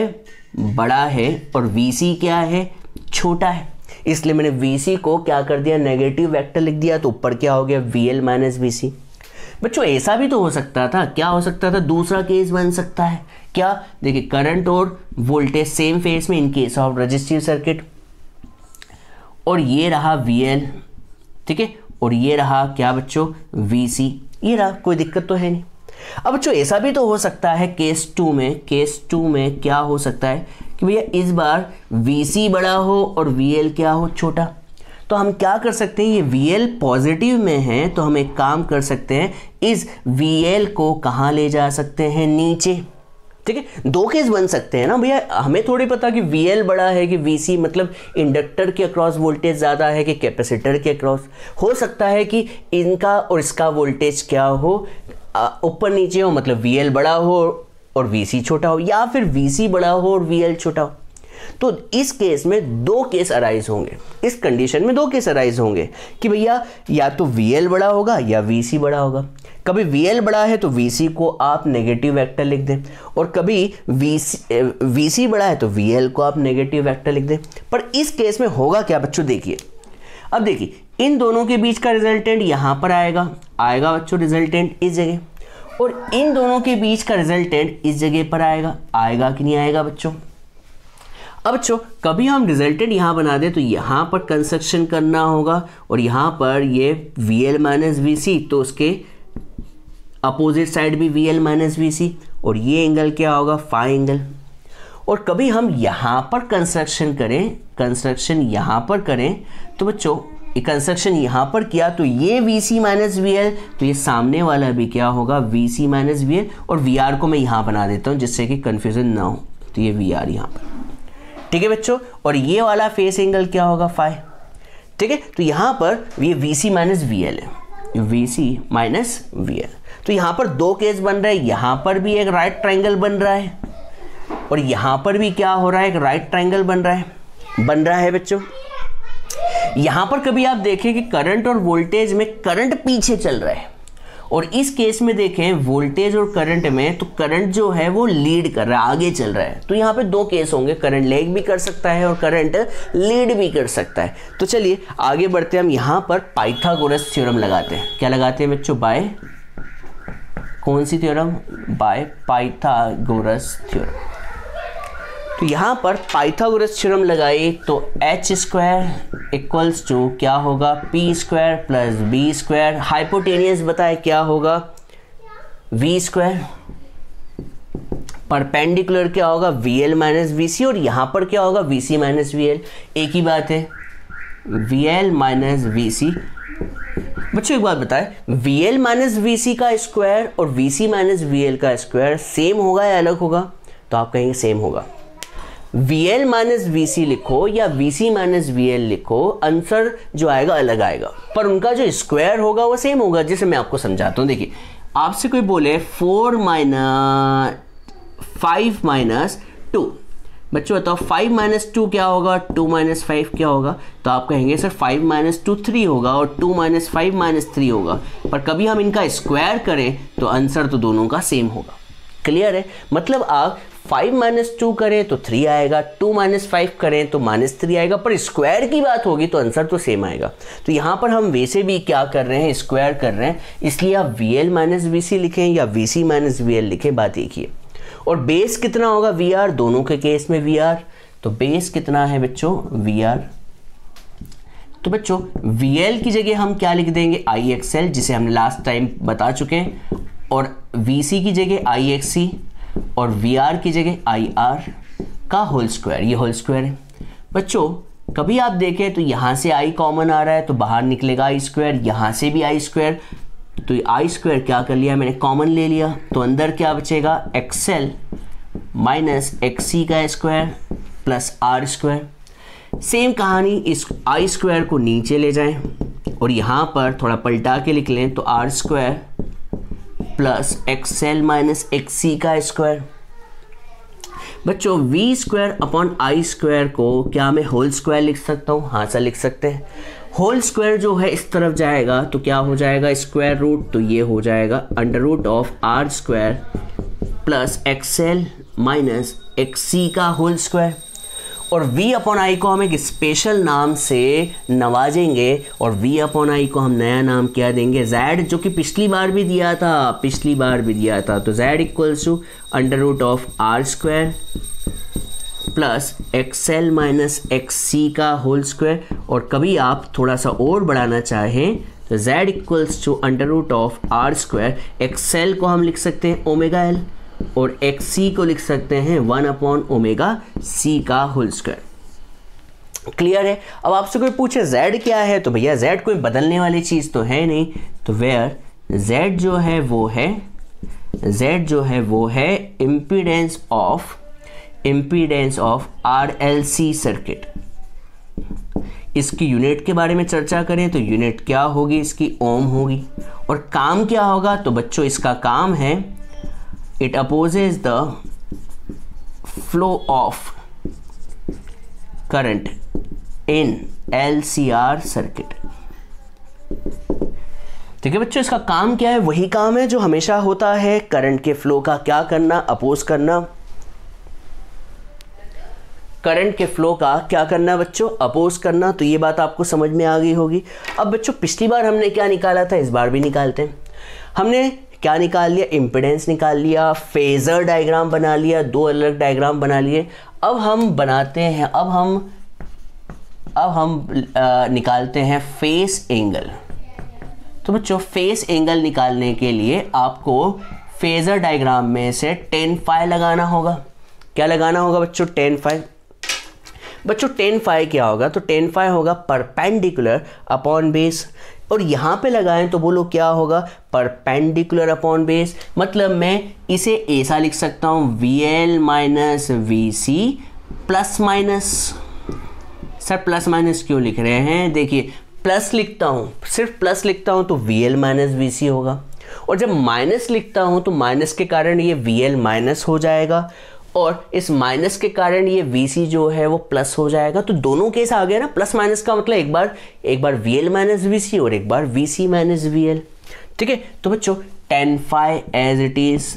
बड़ा है और वी क्या है छोटा है इसलिए मैंने वी को क्या कर दिया नेगेटिव वेक्टर लिख दिया तो ऊपर क्या हो गया V L minus V C बच्चों ऐसा भी तो हो सकता था क्या हो सकता था दूसरा केस बन सकता है क्या देखिए करंट और वोल्टेज सेम फेज में in case of resistive circuit और ये रहा वी एल ठीक है और ये रहा क्या बच्चों वी सी ये रहा कोई दिक्कत तो है नहीं अब बच्चों ऐसा भी तो हो सकता है केस टू में केस टू में क्या हो सकता है कि भैया इस बार वी सी बड़ा हो और वी एल क्या हो छोटा तो हम क्या कर सकते हैं ये वी एल पॉजिटिव में है तो हम एक काम कर सकते हैं इस वी एल को कहाँ ले जा सकते हैं नीचे ठीक है दो केस बन सकते हैं ना भैया हमें थोड़ी पता कि वी एल बड़ा है कि वी सी मतलब इंडक्टर के अक्रॉस वोल्टेज ज़्यादा है कि कैपेसिटर के अक्रॉस हो सकता है कि इनका और इसका वोल्टेज क्या हो ऊपर नीचे हो मतलब वी एल बड़ा हो और वी सी छोटा हो या फिर वी सी बड़ा हो और वी एल छोटा हो तो इस केस में दो केस अराइज होंगे इस कंडीशन में दो केस अराइज होंगे कि भैया या तो वी बड़ा होगा या वी बड़ा होगा कभी वी बड़ा है तो वी को आप नेगेटिव वेक्टर लिख दें और कभी वी सी बड़ा है तो वी को आप नेगेटिव वेक्टर लिख दें पर इस केस में होगा क्या बच्चों देखिए अब देखिए इन दोनों के बीच का रिजल्टेंट यहाँ पर आएगा आएगा बच्चों रिजल्टेंट इस जगह और इन दोनों के बीच का रिजल्टेंट इस जगह पर आएगा आएगा कि नहीं आएगा बच्चों अब चो कभी हम रिजल्टेड यहाँ बना दें तो यहाँ पर कंस्ट्रक्शन करना होगा और यहाँ पर ये V L minus V C तो उसके अपोजिट साइड भी V L minus V C और ये एंगल क्या होगा फाइव एंगल और कभी हम यहाँ पर कंस्ट्रक्शन करें कंस्ट्रक्शन यहाँ पर करें तो बच्चों कंस्ट्रक्शन यहाँ पर किया तो ये V C minus V L तो ये सामने वाला भी क्या होगा V C minus V L और वी आर को मैं यहाँ बना देता हूँ जिससे कि कन्फ्यूज़न ना हो तो ये वी आर यहाँ पर ठीक है बच्चों और ये वाला फेस एंगल क्या होगा फाइव ठीक है तो यहाँ पर ये V C minus V L है V C minus V L तो यहाँ पर दो केस बन रहे हैं यहाँ पर भी एक राइट ट्राइंगल बन रहा है और यहाँ पर भी क्या हो रहा है एक राइट ट्राइंगल बन रहा है बन रहा है बच्चों यहां पर कभी आप देखें कि करंट और वोल्टेज में करंट पीछे चल रहा है और इस केस में देखें वोल्टेज और करंट में तो करंट जो है वो लीड कर रहा है आगे चल रहा है तो यहाँ पे दो केस होंगे करंट लेग भी कर सकता है और करंट लीड भी कर सकता है तो चलिए आगे बढ़ते हम यहाँ पर पाइथागोरस थ्योरम लगाते हैं क्या लगाते हैं बच्चों बाय कौन सी थ्योरम बाय पाइथागोरस थ्योरम तो यहाँ पर पाइथागोरस थ्योरम लगाई तो एच स्क्वायर इक्वल्स टू क्या होगा P square plus B square hypotenuse बताए क्या होगा वी स्क्वायर परपेंडिकुलर क्या होगा V L minus V C और यहाँ पर क्या होगा V C minus V L एक ही बात है V L minus V C बच्चों एक बात बताएं V L minus V C का स्क्वायर और V C minus V L का स्क्वायर सेम होगा या अलग होगा तो आप कहेंगे सेम होगा V L minus V C लिखो या V C minus V L लिखो आंसर जो आएगा अलग आएगा पर उनका जो स्क्वायर होगा वो सेम होगा जैसे मैं आपको समझाता हूँ देखिए आपसे कोई बोले four minus five minus two बच्चों बताओ फाइव माइनस टू क्या होगा टू माइनस फाइव क्या होगा तो आप कहेंगे sir five minus two three होगा और two minus five minus three होगा पर कभी हम इनका स्क्वायर करें तो आंसर तो दोनों का सेम होगा क्लियर है मतलब आप फाइव माइनस टू करें तो थ्री आएगा टू माइनस फाइव करें तो माइनस थ्री आएगा पर स्क्वायर की बात होगी तो आंसर तो सेम आएगा तो यहाँ पर हम वैसे भी क्या कर रहे हैं स्क्वायर कर रहे हैं इसलिए आप V L minus V C लिखें या V C minus V L लिखें बात एक ही और बेस कितना होगा वी आर दोनों के केस में वी आर तो बेस कितना है बच्चों वी आर तो बच्चों वी एल की जगह हम क्या लिख देंगे आई एक्स एल जिसे हम लास्ट टाइम बता चुके हैं और वी सी की जगह आई एक्स सी और वी आर की जगह आई आर का होल स्क्वायर ये होल स्क्वायर है बच्चों कभी आप देखें तो यहाँ से आई कॉमन आ रहा है तो बाहर निकलेगा आई स्क्वायर यहाँ से भी आई स्क्वायर तो आई स्क्वायर क्या कर लिया मैंने कॉमन ले लिया तो अंदर क्या बचेगा एक्सेल माइनस एक्सी का square plus R square same कहानी इस आई स्क्वायर को नीचे ले जाएं और यहाँ पर थोड़ा पलटा के लिख लें तो R square plus X L minus X C का स्क्वायर बच्चों V square upon I square को क्या मैं होल स्क्वायर लिख सकता हूँ हाँ सा लिख सकते हैं होल स्क्वायर जो है इस तरफ जाएगा तो क्या हो जाएगा स्क्वायर रूट तो ये हो जाएगा under root of R square plus X L minus X C का होल स्क्वायर और v अपॉन आई को हम एक स्पेशल नाम से नवाजेंगे और v अपॉन आई को हम नया नाम क्या देंगे z जो कि पिछली बार भी दिया था पिछली बार भी दिया था तो z equals to under root of R square plus XL minus X C का होल स्क्वायर और कभी आप थोड़ा सा और बढ़ाना चाहें तो z equals to under root of R square XL को हम लिख सकते हैं ओमेगा एल और एक्स सी को लिख सकते हैं वन अपॉन ओमेगा सी का होल स्क्वायर क्लियर है अब आपसे कोई पूछे जेड क्या है तो भैया जेड कोई बदलने वाली चीज़ तो है नहीं तो वेयर जेड जो है वो है जेड जो है वो है impedance of impedance of R L C circuit इसकी यूनिट के बारे में चर्चा करें तो यूनिट क्या होगी इसकी ओम होगी और काम क्या होगा तो बच्चों इसका काम है it opposes the flow of current in L C R circuit ठीक है बच्चों इसका काम क्या है वही काम है जो हमेशा होता है करंट के फ्लो का क्या करना अपोज करना करंट के फ्लो का क्या करना बच्चों अपोज करना तो ये बात आपको समझ में आ गई होगी अब बच्चों पिछली बार हमने क्या निकाला था इस बार भी निकालते हैं हमने क्या निकाल लिया इम्पिडेंस निकाल लिया फेज़र डायग्राम बना लिया दो अलग डायग्राम बना लिए अब हम बनाते हैं अब हम अब हम आ, निकालते हैं फेस एंगल तो बच्चों फेस एंगल निकालने के लिए आपको फेज़र डायग्राम में से टेन फाइव लगाना होगा क्या लगाना होगा बच्चों टेन फाइव बच्चों टेन फाइव क्या होगा तो टेन फाइव होगा परपेंडिकुलर अपॉन बेस और यहाँ पे लगाएं तो बोलो क्या होगा परपेंडिकुलर अपॉन बेस मतलब मैं इसे ऐसा लिख सकता हूँ V L minus V C plus minus sir plus minus क्यों लिख रहे हैं देखिए प्लस लिखता हूँ सिर्फ प्लस लिखता हूँ तो V L minus V C होगा और जब माइनस लिखता हूँ तो माइनस के कारण ये वी एल माइनस हो जाएगा और इस माइनस के कारण ये वी जो है वो प्लस हो जाएगा तो दोनों केस आ गया ना प्लस माइनस का मतलब एक बार एक बार V L minus V C और एक बार V C minus V L ठीक है तो बच्चों ten phi as it is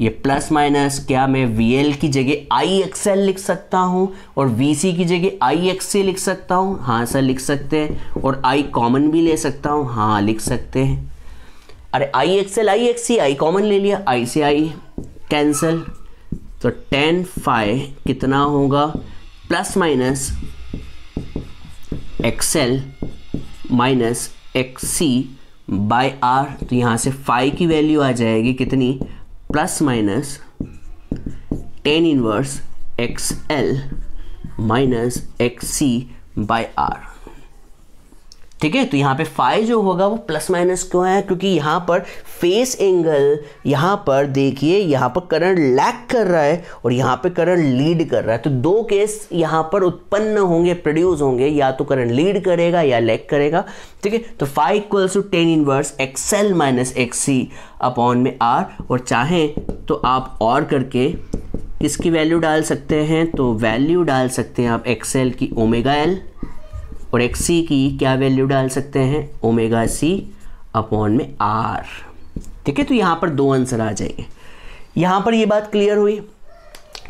ये प्लस माइनस क्या मैं वी एल की जगह आई एक्स एल लिख सकता हूँ और वी सी की जगह आई एक्स सी लिख सकता हूँ हाँ सर लिख सकते हैं और आई कॉमन भी ले सकता हूँ हाँ लिख सकते हैं अरे I X L I X C I common ले लिया आई से आई कैंसल तो टेन फाइव कितना होगा plus minus XL minus XC by R तो यहाँ से फाइव की वैल्यू आ जाएगी कितनी plus minus tan inverse X L minus XC by R ठीक है तो यहाँ पे फाइव जो होगा वो प्लस माइनस क्यों है क्योंकि यहाँ पर फेस एंगल यहाँ पर देखिए यहाँ पर करंट लैक कर रहा है और यहाँ पे करंट लीड कर रहा है तो दो केस यहाँ पर उत्पन्न होंगे प्रोड्यूस होंगे या तो करंट लीड करेगा या लैक करेगा ठीक है तो phi equals to tan inverse XL minus X upon में आर और चाहें तो आप और करके किसकी वैल्यू डाल सकते हैं तो वैल्यू डाल सकते हैं आप एक्सएल की ओमेगा एल और एक सी की क्या वैल्यू डाल सकते हैं ओमेगा सी अपॉन में आर ठीक है तो यहाँ पर दो आंसर आ जाएंगे यहाँ पर ये बात क्लियर हुई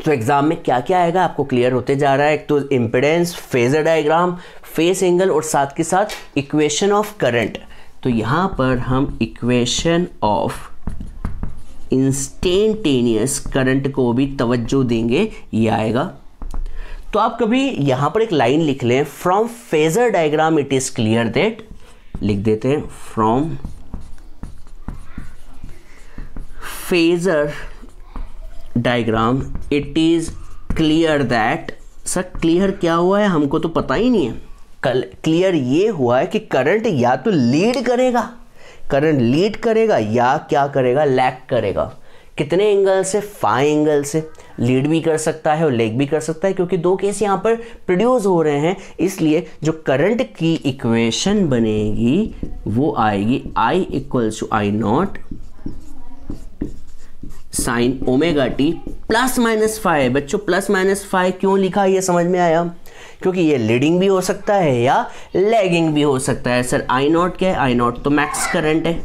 तो एग्ज़ाम में क्या क्या आएगा आपको क्लियर होते जा रहा है एक तो impedance phasor diagram phase angle और साथ के साथ इक्वेशन ऑफ करंट तो यहाँ पर हम इक्वेशन ऑफ इंस्टेंटेनियस करंट को भी तवज्जो देंगे ये आएगा तो आप कभी यहां पर एक लाइन लिख लें from phasor diagram it is clear that लिख देते हैं from phasor diagram it is clear that sir clear क्या हुआ है हमको तो पता ही नहीं है कल क्लियर ये हुआ है कि करंट या तो लीड करेगा करंट लीड करेगा या क्या करेगा लैक करेगा कितने एंगल से फाइव एंगल से लीड भी कर सकता है और लेग भी कर सकता है क्योंकि दो केस यहाँ पर प्रोड्यूस हो रहे हैं इसलिए जो करंट की इक्वेशन बनेगी वो आएगी I equal to I naught sine omega T plus minus phi बच्चों प्लस माइनस फाइव क्यों लिखा ये समझ में आया क्योंकि ये लीडिंग भी हो सकता है या लैगिंग भी हो सकता है सर आई नॉट क्या है आई नॉट तो मैक्स करंट है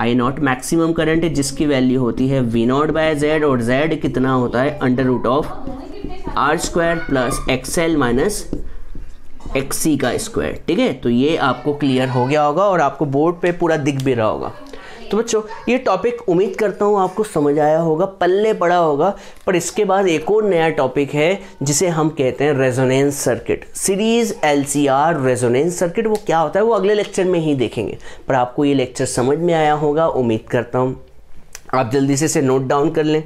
आई नॉट मैक्सिमम करंट जिसकी वैल्यू होती है वी नॉट बाय जेड और जेड कितना होता है under root of R square plus X L minus XC का स्क्वायर ठीक है तो ये आपको क्लियर हो गया होगा और आपको बोर्ड पे पूरा दिख भी रहा होगा तो बच्चों ये टॉपिक उम्मीद करता हूँ आपको समझ आया होगा पल्ले पड़ा होगा पर इसके बाद एक और नया टॉपिक है जिसे हम कहते हैं resonance circuit series L C R resonance circuit वो क्या होता है वो अगले लेक्चर में ही देखेंगे पर आपको ये लेक्चर समझ में आया होगा उम्मीद करता हूँ आप जल्दी से इसे नोट डाउन कर लें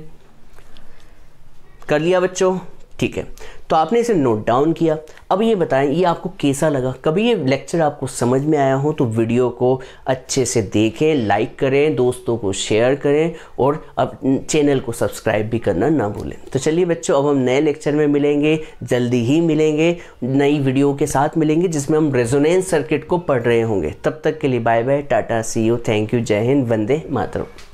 कर लिया बच्चों ठीक है तो आपने इसे नोट डाउन किया अब ये बताएं ये आपको कैसा लगा कभी ये लेक्चर आपको समझ में आया हो तो वीडियो को अच्छे से देखें लाइक करें दोस्तों को शेयर करें और अब चैनल को सब्सक्राइब भी करना ना भूलें तो चलिए बच्चों अब हम नए लेक्चर में मिलेंगे जल्दी ही मिलेंगे नई वीडियो के साथ मिलेंगे जिसमें हम रेजोनेंस सर्किट को पढ़ रहे होंगे तब तक के लिए bye bye tata see you thank you जय हिंद वंदे मातरम